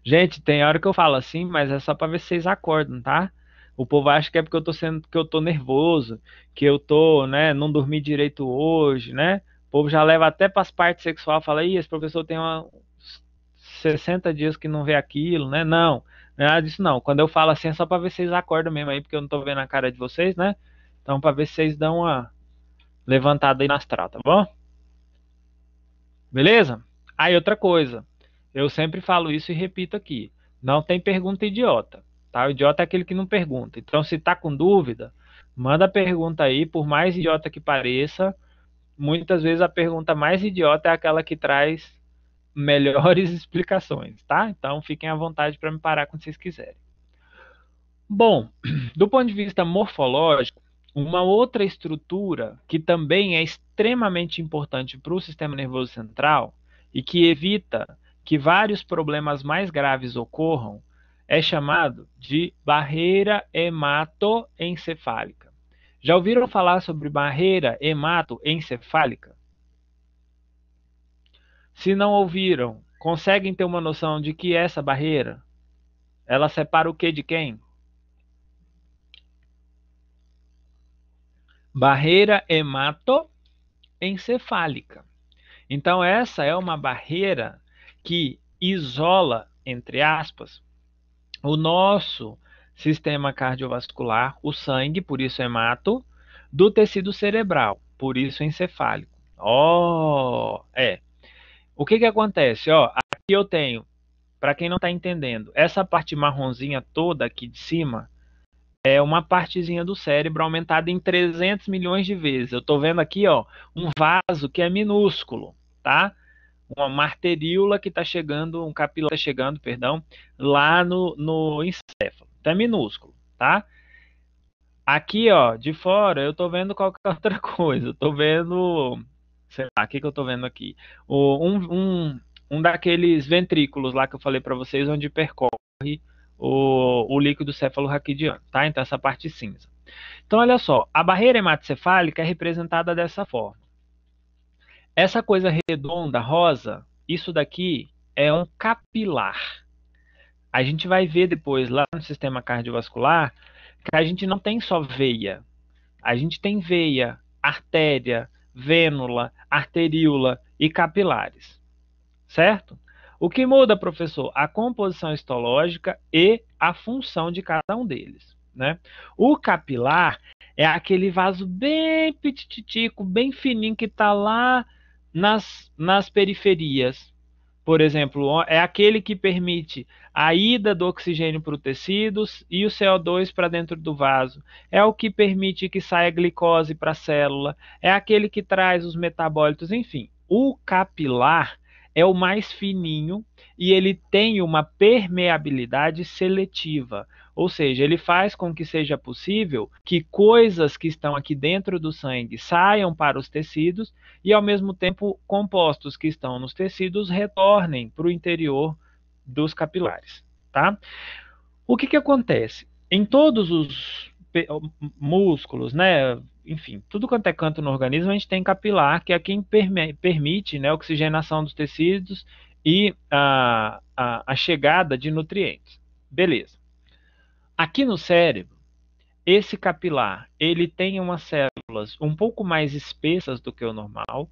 Gente, tem hora que eu falo assim, mas é só para ver se vocês acordam, tá? O povo acha que é porque eu tô sendo que eu tô nervoso, que eu tô, né, não dormi direito hoje, né? O povo já leva até para as partes sexual, fala: aí, esse professor tem uma 60 dias que não vê aquilo", né? Não, não é nada disso não. Quando eu falo assim é só para ver se vocês acordam mesmo aí, porque eu não tô vendo a cara de vocês, né? Então para ver se vocês dão uma levantada aí na astral, tá bom? Beleza? Aí outra coisa, eu sempre falo isso e repito aqui. Não tem pergunta idiota. Tá? O idiota é aquele que não pergunta. Então, se está com dúvida, manda a pergunta aí, por mais idiota que pareça. Muitas vezes a pergunta mais idiota é aquela que traz melhores explicações, tá? Então fiquem à vontade para me parar quando vocês quiserem. Bom, do ponto de vista morfológico, uma outra estrutura que também é extremamente importante para o sistema nervoso central e que evita que vários problemas mais graves ocorram é chamado de barreira hematoencefálica. Já ouviram falar sobre barreira hematoencefálica? Se não ouviram, conseguem ter uma noção de que é essa barreira ela separa o que de quem? Barreira hematoencefálica. Então essa é uma barreira que isola, entre aspas, o nosso sistema cardiovascular, o sangue, por isso hemato, é do tecido cerebral, por isso é encefálico. Ó, oh, é. O que que acontece? Ó, aqui eu tenho, para quem não está entendendo, essa parte marronzinha toda aqui de cima é uma partezinha do cérebro aumentada em 300 milhões de vezes. Eu estou vendo aqui, ó, um vaso que é minúsculo, tá? uma marteríola que está chegando, um capilar está chegando, perdão, lá no, no encéfalo. Então é minúsculo, tá? Aqui, ó, de fora, eu estou vendo qualquer outra coisa. Estou vendo, sei lá, o que, que eu estou vendo aqui? O, um, um, um daqueles ventrículos lá que eu falei para vocês, onde percorre o, o líquido cefalorraquidiano, tá? Então, essa parte cinza. Então, olha só, a barreira hematocefálica é representada dessa forma. Essa coisa redonda, rosa, isso daqui é um capilar. A gente vai ver depois lá no sistema cardiovascular que a gente não tem só veia. A gente tem veia, artéria, vênula, arteríola e capilares. Certo? O que muda, professor? A composição histológica e a função de cada um deles. Né? O capilar é aquele vaso bem petitico bem fininho que está lá nas, nas periferias. Por exemplo, é aquele que permite a ida do oxigênio para o tecido e o CO2 para dentro do vaso. É o que permite que saia glicose para a célula. É aquele que traz os metabólitos, enfim. O capilar é o mais fininho e ele tem uma permeabilidade seletiva, ou seja, ele faz com que seja possível que coisas que estão aqui dentro do sangue saiam para os tecidos e, ao mesmo tempo, compostos que estão nos tecidos retornem para o interior dos capilares. Tá? O que, que acontece? Em todos os músculos, né, enfim, tudo quanto é canto no organismo, a gente tem capilar, que é quem perme, permite né, a oxigenação dos tecidos e a, a, a chegada de nutrientes. Beleza. Aqui no cérebro, esse capilar, ele tem umas células um pouco mais espessas do que o normal,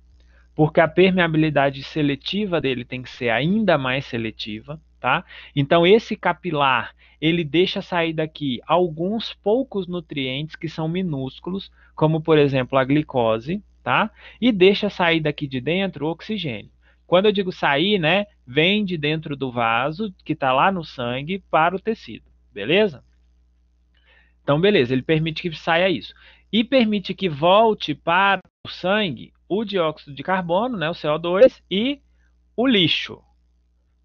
porque a permeabilidade seletiva dele tem que ser ainda mais seletiva tá? Então esse capilar, ele deixa sair daqui alguns poucos nutrientes que são minúsculos, como por exemplo a glicose, tá? E deixa sair daqui de dentro o oxigênio. Quando eu digo sair, né, vem de dentro do vaso que está lá no sangue para o tecido, beleza? Então beleza, ele permite que saia isso e permite que volte para o sangue o dióxido de carbono, né, o CO2 e o lixo,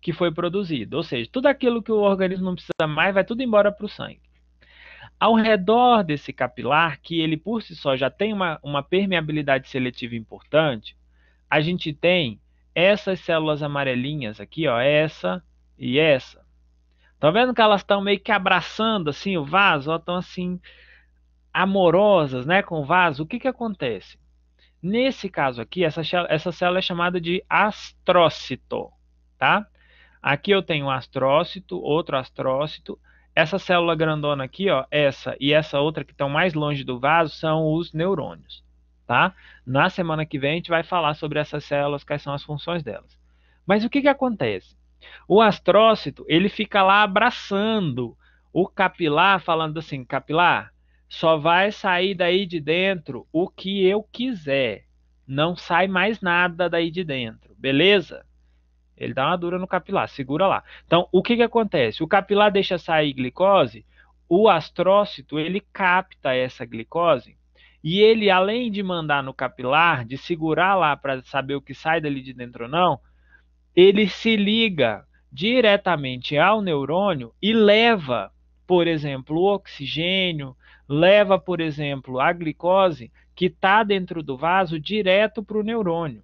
que foi produzido. Ou seja, tudo aquilo que o organismo não precisa mais vai tudo embora para o sangue. Ao redor desse capilar, que ele por si só já tem uma, uma permeabilidade seletiva importante, a gente tem essas células amarelinhas aqui, ó, essa e essa. Tá vendo que elas estão meio que abraçando assim o vaso, ó, estão assim amorosas, né, com o vaso. O que que acontece? Nesse caso aqui, essa, essa célula é chamada de astrócito, tá? Aqui eu tenho um astrócito, outro astrócito. Essa célula grandona aqui, ó, essa e essa outra que estão mais longe do vaso são os neurônios, tá? Na semana que vem a gente vai falar sobre essas células, quais são as funções delas. Mas o que que acontece? O astrócito, ele fica lá abraçando o capilar, falando assim, capilar, só vai sair daí de dentro o que eu quiser. Não sai mais nada daí de dentro, beleza? Ele dá uma dura no capilar, segura lá. Então, o que, que acontece? O capilar deixa sair glicose, o astrócito ele capta essa glicose e ele, além de mandar no capilar, de segurar lá para saber o que sai dali de dentro ou não, ele se liga diretamente ao neurônio e leva, por exemplo, o oxigênio, leva, por exemplo, a glicose que está dentro do vaso direto para o neurônio.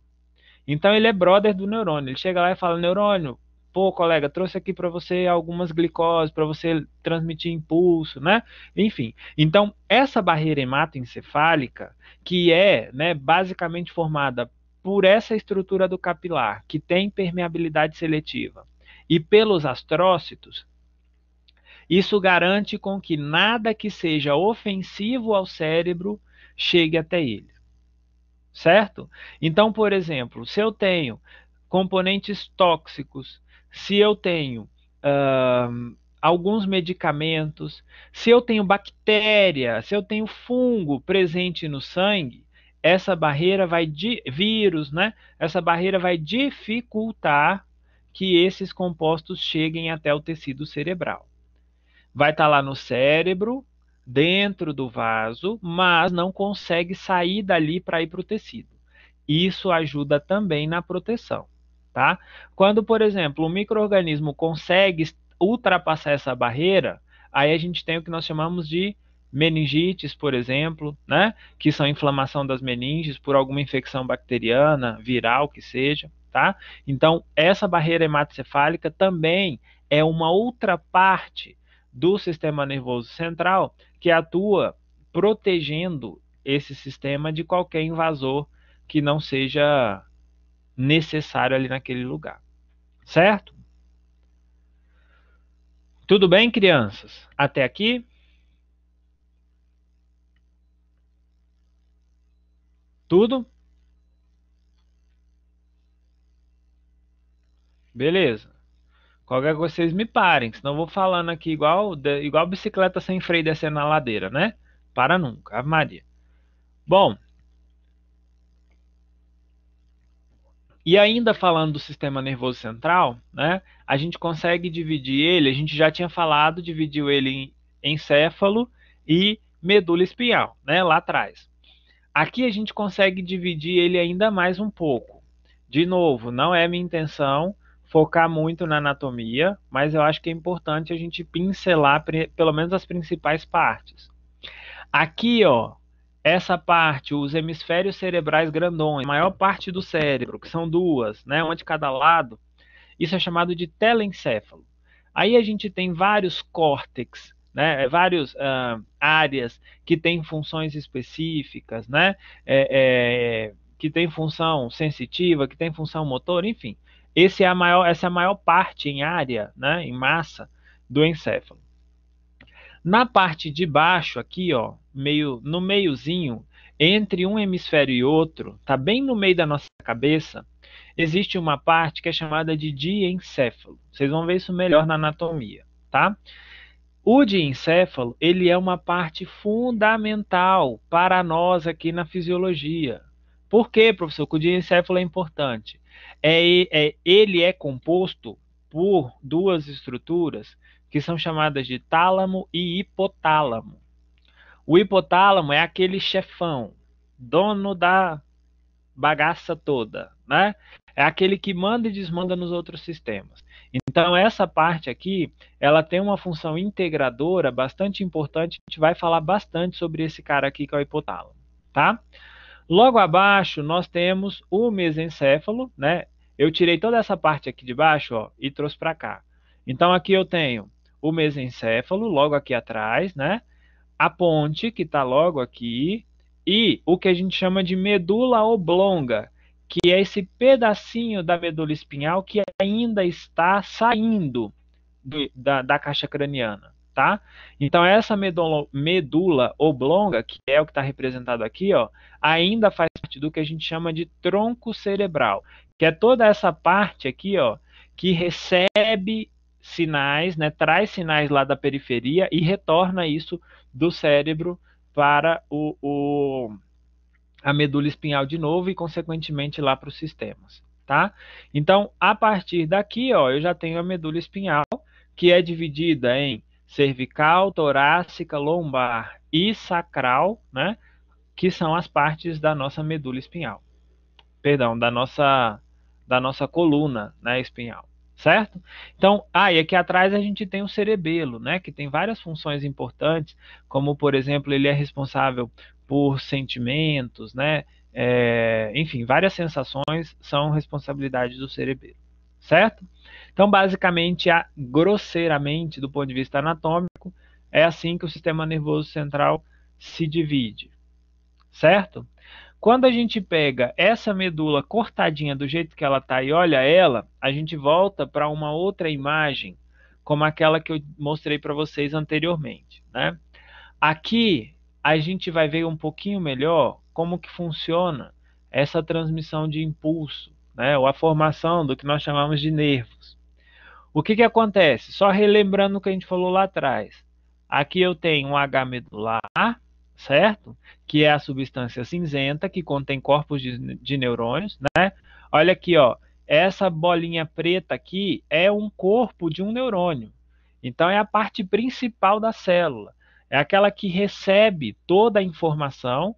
Então ele é brother do neurônio. Ele chega lá e fala: neurônio, pô, colega, trouxe aqui para você algumas glicose para você transmitir impulso, né? Enfim. Então, essa barreira hematoencefálica, que é né, basicamente formada por essa estrutura do capilar, que tem permeabilidade seletiva, e pelos astrócitos, isso garante com que nada que seja ofensivo ao cérebro chegue até ele certo? Então, por exemplo, se eu tenho componentes tóxicos, se eu tenho uh, alguns medicamentos, se eu tenho bactéria, se eu tenho fungo presente no sangue, essa barreira vai de vírus, né? Essa barreira vai dificultar que esses compostos cheguem até o tecido cerebral. Vai estar tá lá no cérebro, dentro do vaso, mas não consegue sair dali para ir para o tecido. Isso ajuda também na proteção, tá? Quando, por exemplo, o microorganismo consegue ultrapassar essa barreira, aí a gente tem o que nós chamamos de meningites, por exemplo, né? Que são inflamação das meninges por alguma infecção bacteriana, viral que seja, tá? Então, essa barreira hematocefálica também é uma outra parte do sistema nervoso central que atua protegendo esse sistema de qualquer invasor que não seja necessário ali naquele lugar. Certo? Tudo bem, crianças? Até aqui? Tudo? Beleza. Qualquer coisa vocês me parem, senão eu vou falando aqui igual, igual bicicleta sem freio descendo na ladeira, né? Para nunca, Ave Maria. Bom, E ainda falando do sistema nervoso central, né, a gente consegue dividir ele, a gente já tinha falado, dividiu ele em encéfalo e medula espinhal, né, lá atrás. Aqui a gente consegue dividir ele ainda mais um pouco. De novo, não é minha intenção focar muito na anatomia, mas eu acho que é importante a gente pincelar pelo menos as principais partes. Aqui, ó, essa parte, os hemisférios cerebrais grandões, a maior parte do cérebro, que são duas, né, uma de cada lado, isso é chamado de telencéfalo. Aí a gente tem vários córtex, né, várias uh, ah, áreas que têm funções específicas, né, é, é, que tem função sensitiva, que tem função motor, enfim. Esse é a maior, essa é a maior parte em área, né, em massa do encéfalo. Na parte de baixo aqui, ó, meio no meiozinho, entre um hemisfério e outro, tá bem no meio da nossa cabeça, existe uma parte que é chamada de diencéfalo. Vocês vão ver isso melhor na anatomia, tá? O diencéfalo, ele é uma parte fundamental para nós aqui na fisiologia. Por que, professor, que o diencéfalo é importante? É, é, ele é composto por duas estruturas que são chamadas de tálamo e hipotálamo. O hipotálamo é aquele chefão, dono da bagaça toda, né? É aquele que manda e desmanda nos outros sistemas. Então essa parte aqui, ela tem uma função integradora bastante importante. A gente vai falar bastante sobre esse cara aqui que é o hipotálamo, tá? Logo abaixo, nós temos o mesencéfalo, né? Eu tirei toda essa parte aqui de baixo ó, e trouxe para cá. Então, aqui eu tenho o mesencéfalo, logo aqui atrás, né? A ponte, que está logo aqui, e o que a gente chama de medula oblonga, que é esse pedacinho da medula espinhal que ainda está saindo da, da caixa craniana tá? Então essa medula, medula oblonga, que é o que está representado aqui, ó, ainda faz parte do que a gente chama de tronco cerebral, que é toda essa parte aqui, ó, que recebe sinais, né, traz sinais lá da periferia e retorna isso do cérebro para o, o a medula espinhal de novo e consequentemente lá para os sistemas, tá? Então, a partir daqui, ó, eu já tenho a medula espinhal que é dividida em cervical, torácica, lombar e sacral, né? Que são as partes da nossa medula espinhal. Perdão, da nossa da nossa coluna, né, espinhal, certo? Então, ah, e aqui atrás a gente tem o cerebelo, né, que tem várias funções importantes, como por exemplo, ele é responsável por sentimentos, né? É, enfim, várias sensações são responsabilidade do cerebelo certo? Então, basicamente, a, grosseiramente, do ponto de vista anatômico, é assim que o sistema nervoso central se divide, certo? Quando a gente pega essa medula cortadinha do jeito que ela está e olha ela, a gente volta para uma outra imagem, como aquela que eu mostrei para vocês anteriormente, né? Aqui a gente vai ver um pouquinho melhor como que funciona essa transmissão de impulso né, ou a formação do que nós chamamos de nervos. O que, que acontece? Só relembrando o que a gente falou lá atrás. Aqui eu tenho um H medular, certo? Que é a substância cinzenta que contém corpos de, de neurônios, né? Olha aqui, ó. Essa bolinha preta aqui é um corpo de um neurônio. Então é a parte principal da célula. É aquela que recebe toda a informação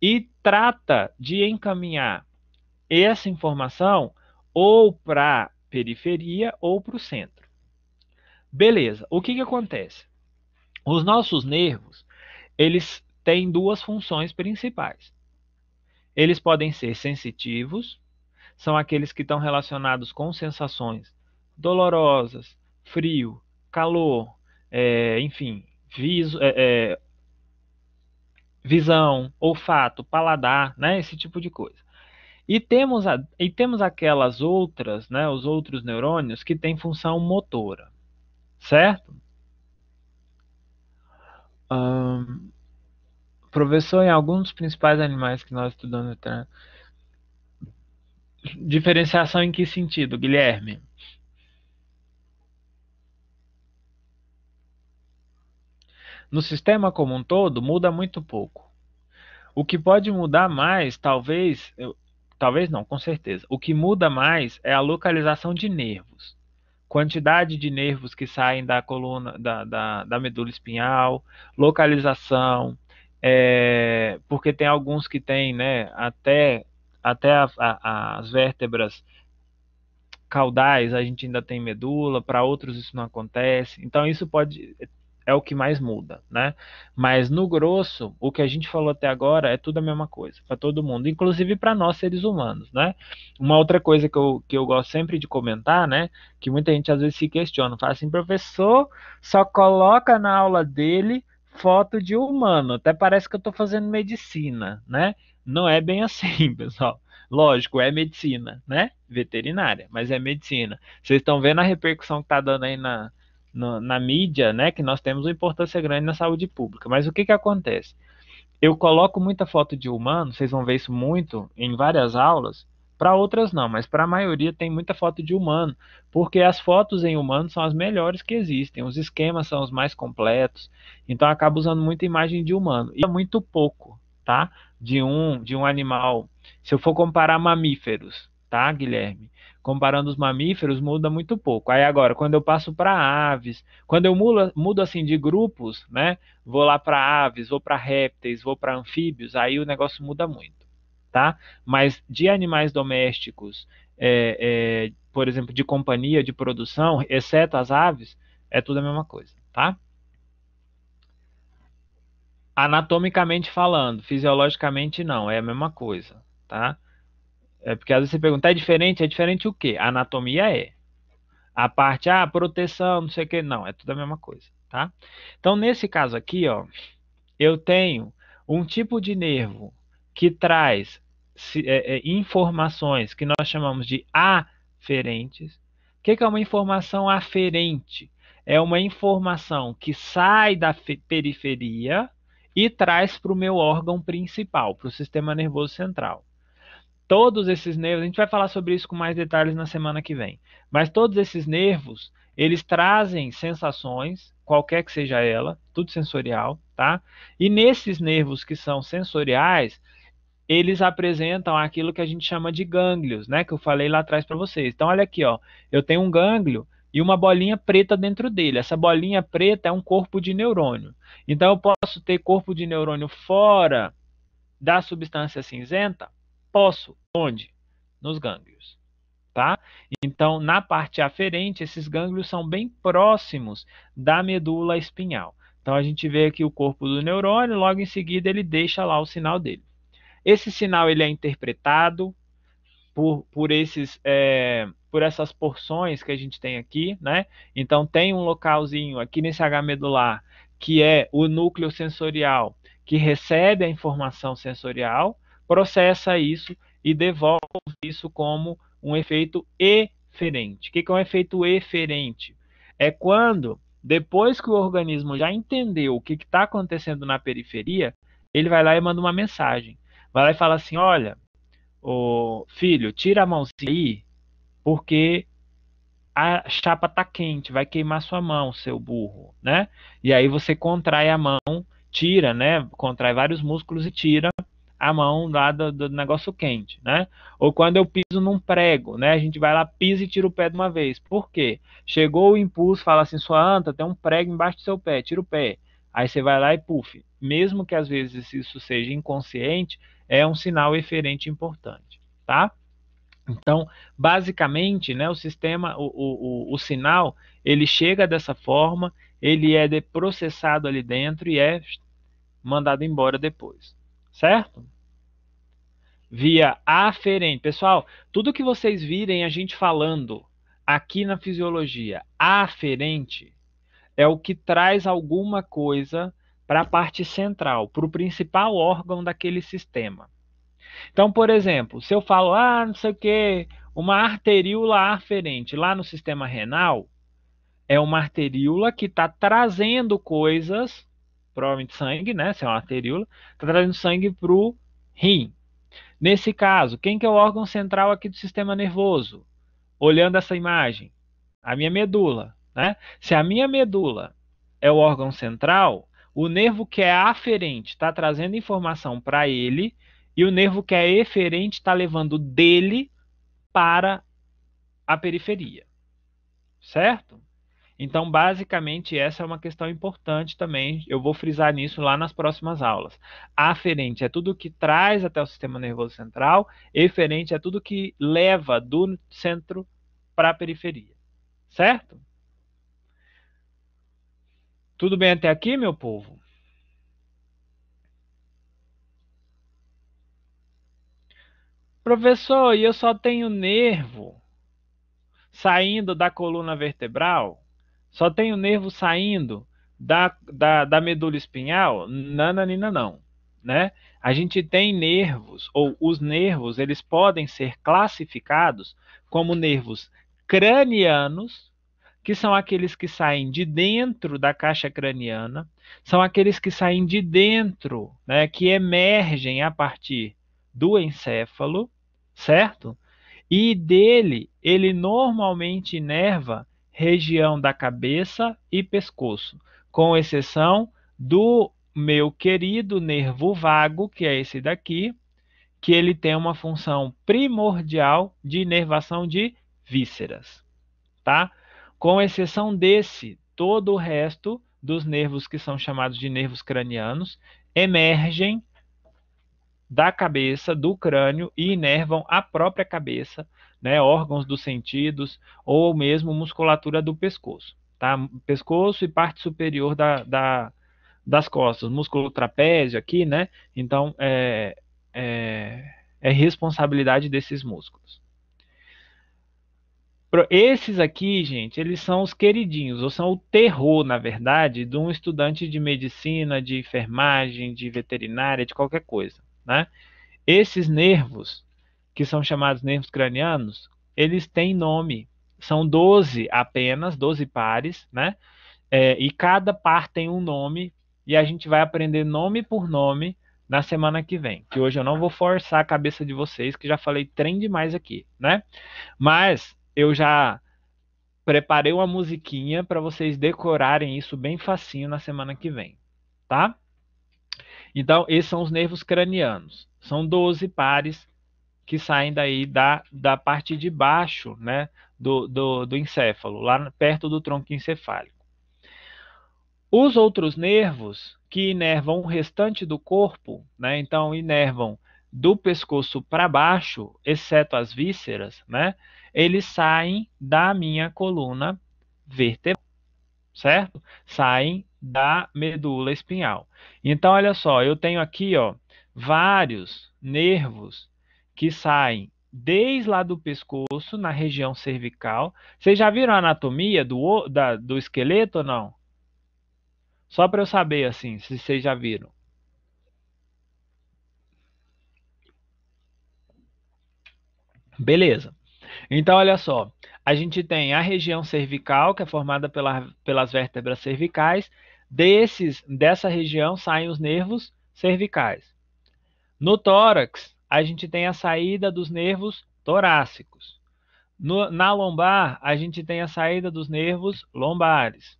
e trata de encaminhar essa informação ou para periferia ou para o centro. Beleza, o que, que acontece? Os nossos nervos, eles têm duas funções principais. Eles podem ser sensitivos, são aqueles que estão relacionados com sensações dolorosas, frio, calor, é, enfim, é, é, visão, olfato, paladar, né, esse tipo de coisa. E temos, a, e temos aquelas outras, né, os outros neurônios que têm função motora, certo? Um, professor, em alguns dos principais animais que nós estudamos, tá? diferenciação em que sentido, Guilherme? No sistema como um todo, muda muito pouco. O que pode mudar mais, talvez, Talvez não, com certeza. O que muda mais é a localização de nervos. Quantidade de nervos que saem da coluna, da, da, da medula espinhal, localização, é, porque tem alguns que têm né, até, até a, a, as vértebras caudais a gente ainda tem medula, para outros isso não acontece. Então isso pode é o que mais muda, né? Mas no grosso, o que a gente falou até agora é tudo a mesma coisa para todo mundo, inclusive para nós seres humanos, né? Uma outra coisa que eu, que eu gosto sempre de comentar, né? Que muita gente às vezes se questiona, fala assim, professor, só coloca na aula dele foto de humano, até parece que eu estou fazendo medicina, né? Não é bem assim, pessoal. Lógico, é medicina, né? Veterinária, mas é medicina. Vocês estão vendo a repercussão que está dando aí na, no, na mídia, né, que nós temos uma importância grande na saúde pública. Mas o que, que acontece? Eu coloco muita foto de humano, vocês vão ver isso muito em várias aulas, para outras não, mas para a maioria tem muita foto de humano, porque as fotos em humano são as melhores que existem, os esquemas são os mais completos, então acaba usando muita imagem de humano, e é muito pouco, tá? De um, de um animal. Se eu for comparar mamíferos, tá, Guilherme? comparando os mamíferos, muda muito pouco. Aí agora, quando eu passo para aves, quando eu mudo, mudo, assim de grupos, né? Vou lá para aves, vou para répteis, vou para anfíbios, aí o negócio muda muito, tá? Mas de animais domésticos, é, é, por exemplo, de companhia, de produção, exceto as aves, é tudo a mesma coisa, tá? Anatomicamente falando, fisiologicamente não, é a mesma coisa, tá? É porque às vezes você pergunta, é diferente? É diferente o quê? A anatomia é. A parte, ah, proteção, não sei o quê. Não, é tudo a mesma coisa, tá? Então, nesse caso aqui, ó, eu tenho um tipo de nervo que traz é, é, informações que nós chamamos de aferentes. O que, que é uma informação aferente? É uma informação que sai da periferia e traz para o meu órgão principal, para o sistema nervoso central todos esses nervos, a gente vai falar sobre isso com mais detalhes na semana que vem, mas todos esses nervos, eles trazem sensações, qualquer que seja ela, tudo sensorial, tá? E nesses nervos que são sensoriais, eles apresentam aquilo que a gente chama de gânglios, né, que eu falei lá atrás para vocês. Então olha aqui, ó, eu tenho um gânglio e uma bolinha preta dentro dele. Essa bolinha preta é um corpo de neurônio. Então eu posso ter corpo de neurônio fora da substância cinzenta Posso. Onde? Nos gânglios. Tá? Então, na parte aferente, esses gânglios são bem próximos da medula espinhal. Então, a gente vê aqui o corpo do neurônio, logo em seguida ele deixa lá o sinal dele. Esse sinal ele é interpretado por, por, esses, é, por essas porções que a gente tem aqui, né? Então tem um localzinho aqui nesse H medular que é o núcleo sensorial que recebe a informação sensorial, processa isso e devolve isso como um efeito eferente. O que é um efeito eferente? É quando, depois que o organismo já entendeu o que está acontecendo na periferia, ele vai lá e manda uma mensagem. Vai lá e fala assim: olha, ô, filho, tira a mãozinha aí, porque a chapa está quente, vai queimar sua mão, seu burro, né? E aí você contrai a mão, tira, né? Contrai vários músculos e tira a mão lá do, do, negócio quente, né? Ou quando eu piso num prego, né? A gente vai lá, pisa e tira o pé de uma vez. Por quê? Chegou o impulso, fala assim, sua anta, tem um prego embaixo do seu pé, tira o pé. Aí você vai lá e puff. Mesmo que às vezes isso seja inconsciente, é um sinal eferente importante, tá? Então, basicamente, né, o sistema, o, o, o, o sinal, ele chega dessa forma, ele é processado ali dentro e é mandado embora depois certo? Via aferente. Pessoal, tudo que vocês virem a gente falando aqui na fisiologia aferente é o que traz alguma coisa para a parte central, para o principal órgão daquele sistema. Então, por exemplo, se eu falo, ah, não sei o que, uma arteríola aferente lá no sistema renal, é uma arteríola que está trazendo coisas provavelmente sangue, né? Se é uma arteríola, está trazendo sangue para o rim. Nesse caso, quem que é o órgão central aqui do sistema nervoso? Olhando essa imagem, a minha medula, né? Se a minha medula é o órgão central, o nervo que é aferente está trazendo informação para ele e o nervo que é eferente está levando dele para a periferia, certo? Então, basicamente, essa é uma questão importante também. Eu vou frisar nisso lá nas próximas aulas. Aferente é tudo que traz até o sistema nervoso central, eferente é tudo que leva do centro para a periferia. Certo? Tudo bem até aqui, meu povo? Professor, e eu só tenho nervo saindo da coluna vertebral? Só tem o nervo saindo da, da, da medula espinhal? Nananina não, né? A gente tem nervos, ou os nervos, eles podem ser classificados como nervos cranianos, que são aqueles que saem de dentro da caixa craniana, são aqueles que saem de dentro, né, que emergem a partir do encéfalo, certo? E dele, ele normalmente inerva região da cabeça e pescoço, com exceção do meu querido nervo vago, que é esse daqui, que ele tem uma função primordial de inervação de vísceras, tá? Com exceção desse, todo o resto dos nervos que são chamados de nervos cranianos emergem da cabeça, do crânio e inervam a própria cabeça, né, órgãos dos sentidos ou mesmo musculatura do pescoço, tá? Pescoço e parte superior da, da das costas, músculo trapézio aqui, né? Então é, é, é responsabilidade desses músculos. Esses aqui, gente, eles são os queridinhos, ou são o terror, na verdade, de um estudante de medicina, de enfermagem, de veterinária, de qualquer coisa. Né? Esses nervos, que são chamados nervos cranianos, eles têm nome. São 12 apenas, 12 pares, né? É, e cada par tem um nome, e a gente vai aprender nome por nome na semana que vem. Que hoje eu não vou forçar a cabeça de vocês, que já falei trem demais aqui, né? Mas eu já preparei uma musiquinha para vocês decorarem isso bem facinho na semana que vem, tá? Então, esses são os nervos cranianos. São 12 pares que saem daí da, da parte de baixo né, do, do, do encéfalo, lá perto do tronco encefálico. Os outros nervos que inervam o restante do corpo, né, então inervam do pescoço para baixo, exceto as vísceras, né, eles saem da minha coluna vertebral, certo? Saem da medula espinhal. Então, olha só, eu tenho aqui ó, vários nervos que saem desde lá do pescoço, na região cervical. Vocês já viram a anatomia do, da, do esqueleto ou não? Só para eu saber, assim, se vocês já viram. Beleza. Então, olha só. A gente tem a região cervical, que é formada pela, pelas vértebras cervicais, Desses, dessa região saem os nervos cervicais. No tórax, a gente tem a saída dos nervos torácicos. No, na lombar, a gente tem a saída dos nervos lombares.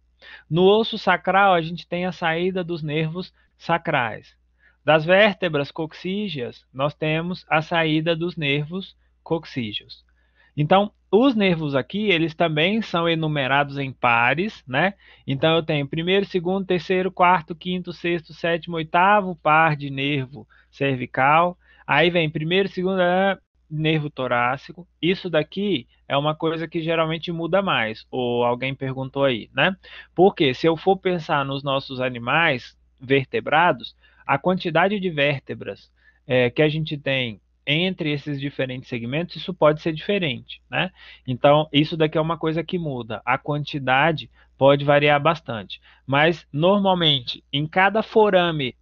No osso sacral, a gente tem a saída dos nervos sacrais. Das vértebras coxígeas, nós temos a saída dos nervos coxígeos. Então, os nervos aqui, eles também são enumerados em pares, né? Então, eu tenho primeiro, segundo, terceiro, quarto, quinto, sexto, sétimo, oitavo par de nervo cervical. Aí vem primeiro, segundo, é nervo torácico. Isso daqui é uma coisa que geralmente muda mais, ou alguém perguntou aí, né? Porque se eu for pensar nos nossos animais vertebrados, a quantidade de vértebras é, que a gente tem entre esses diferentes segmentos, isso pode ser diferente, né? Então, isso daqui é uma coisa que muda. A quantidade pode variar bastante, mas normalmente em cada forame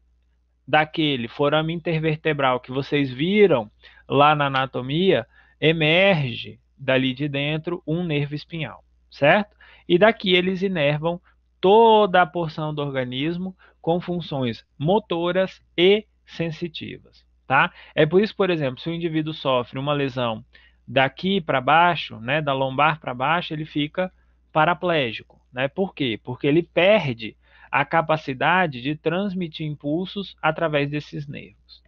daquele forame intervertebral que vocês viram lá na anatomia, emerge dali de dentro um nervo espinhal, certo? E daqui eles inervam toda a porção do organismo com funções motoras e sensitivas tá? É por isso, por exemplo, se o indivíduo sofre uma lesão daqui para baixo, né, da lombar para baixo, ele fica paraplégico, né? Por quê? Porque ele perde a capacidade de transmitir impulsos através desses nervos.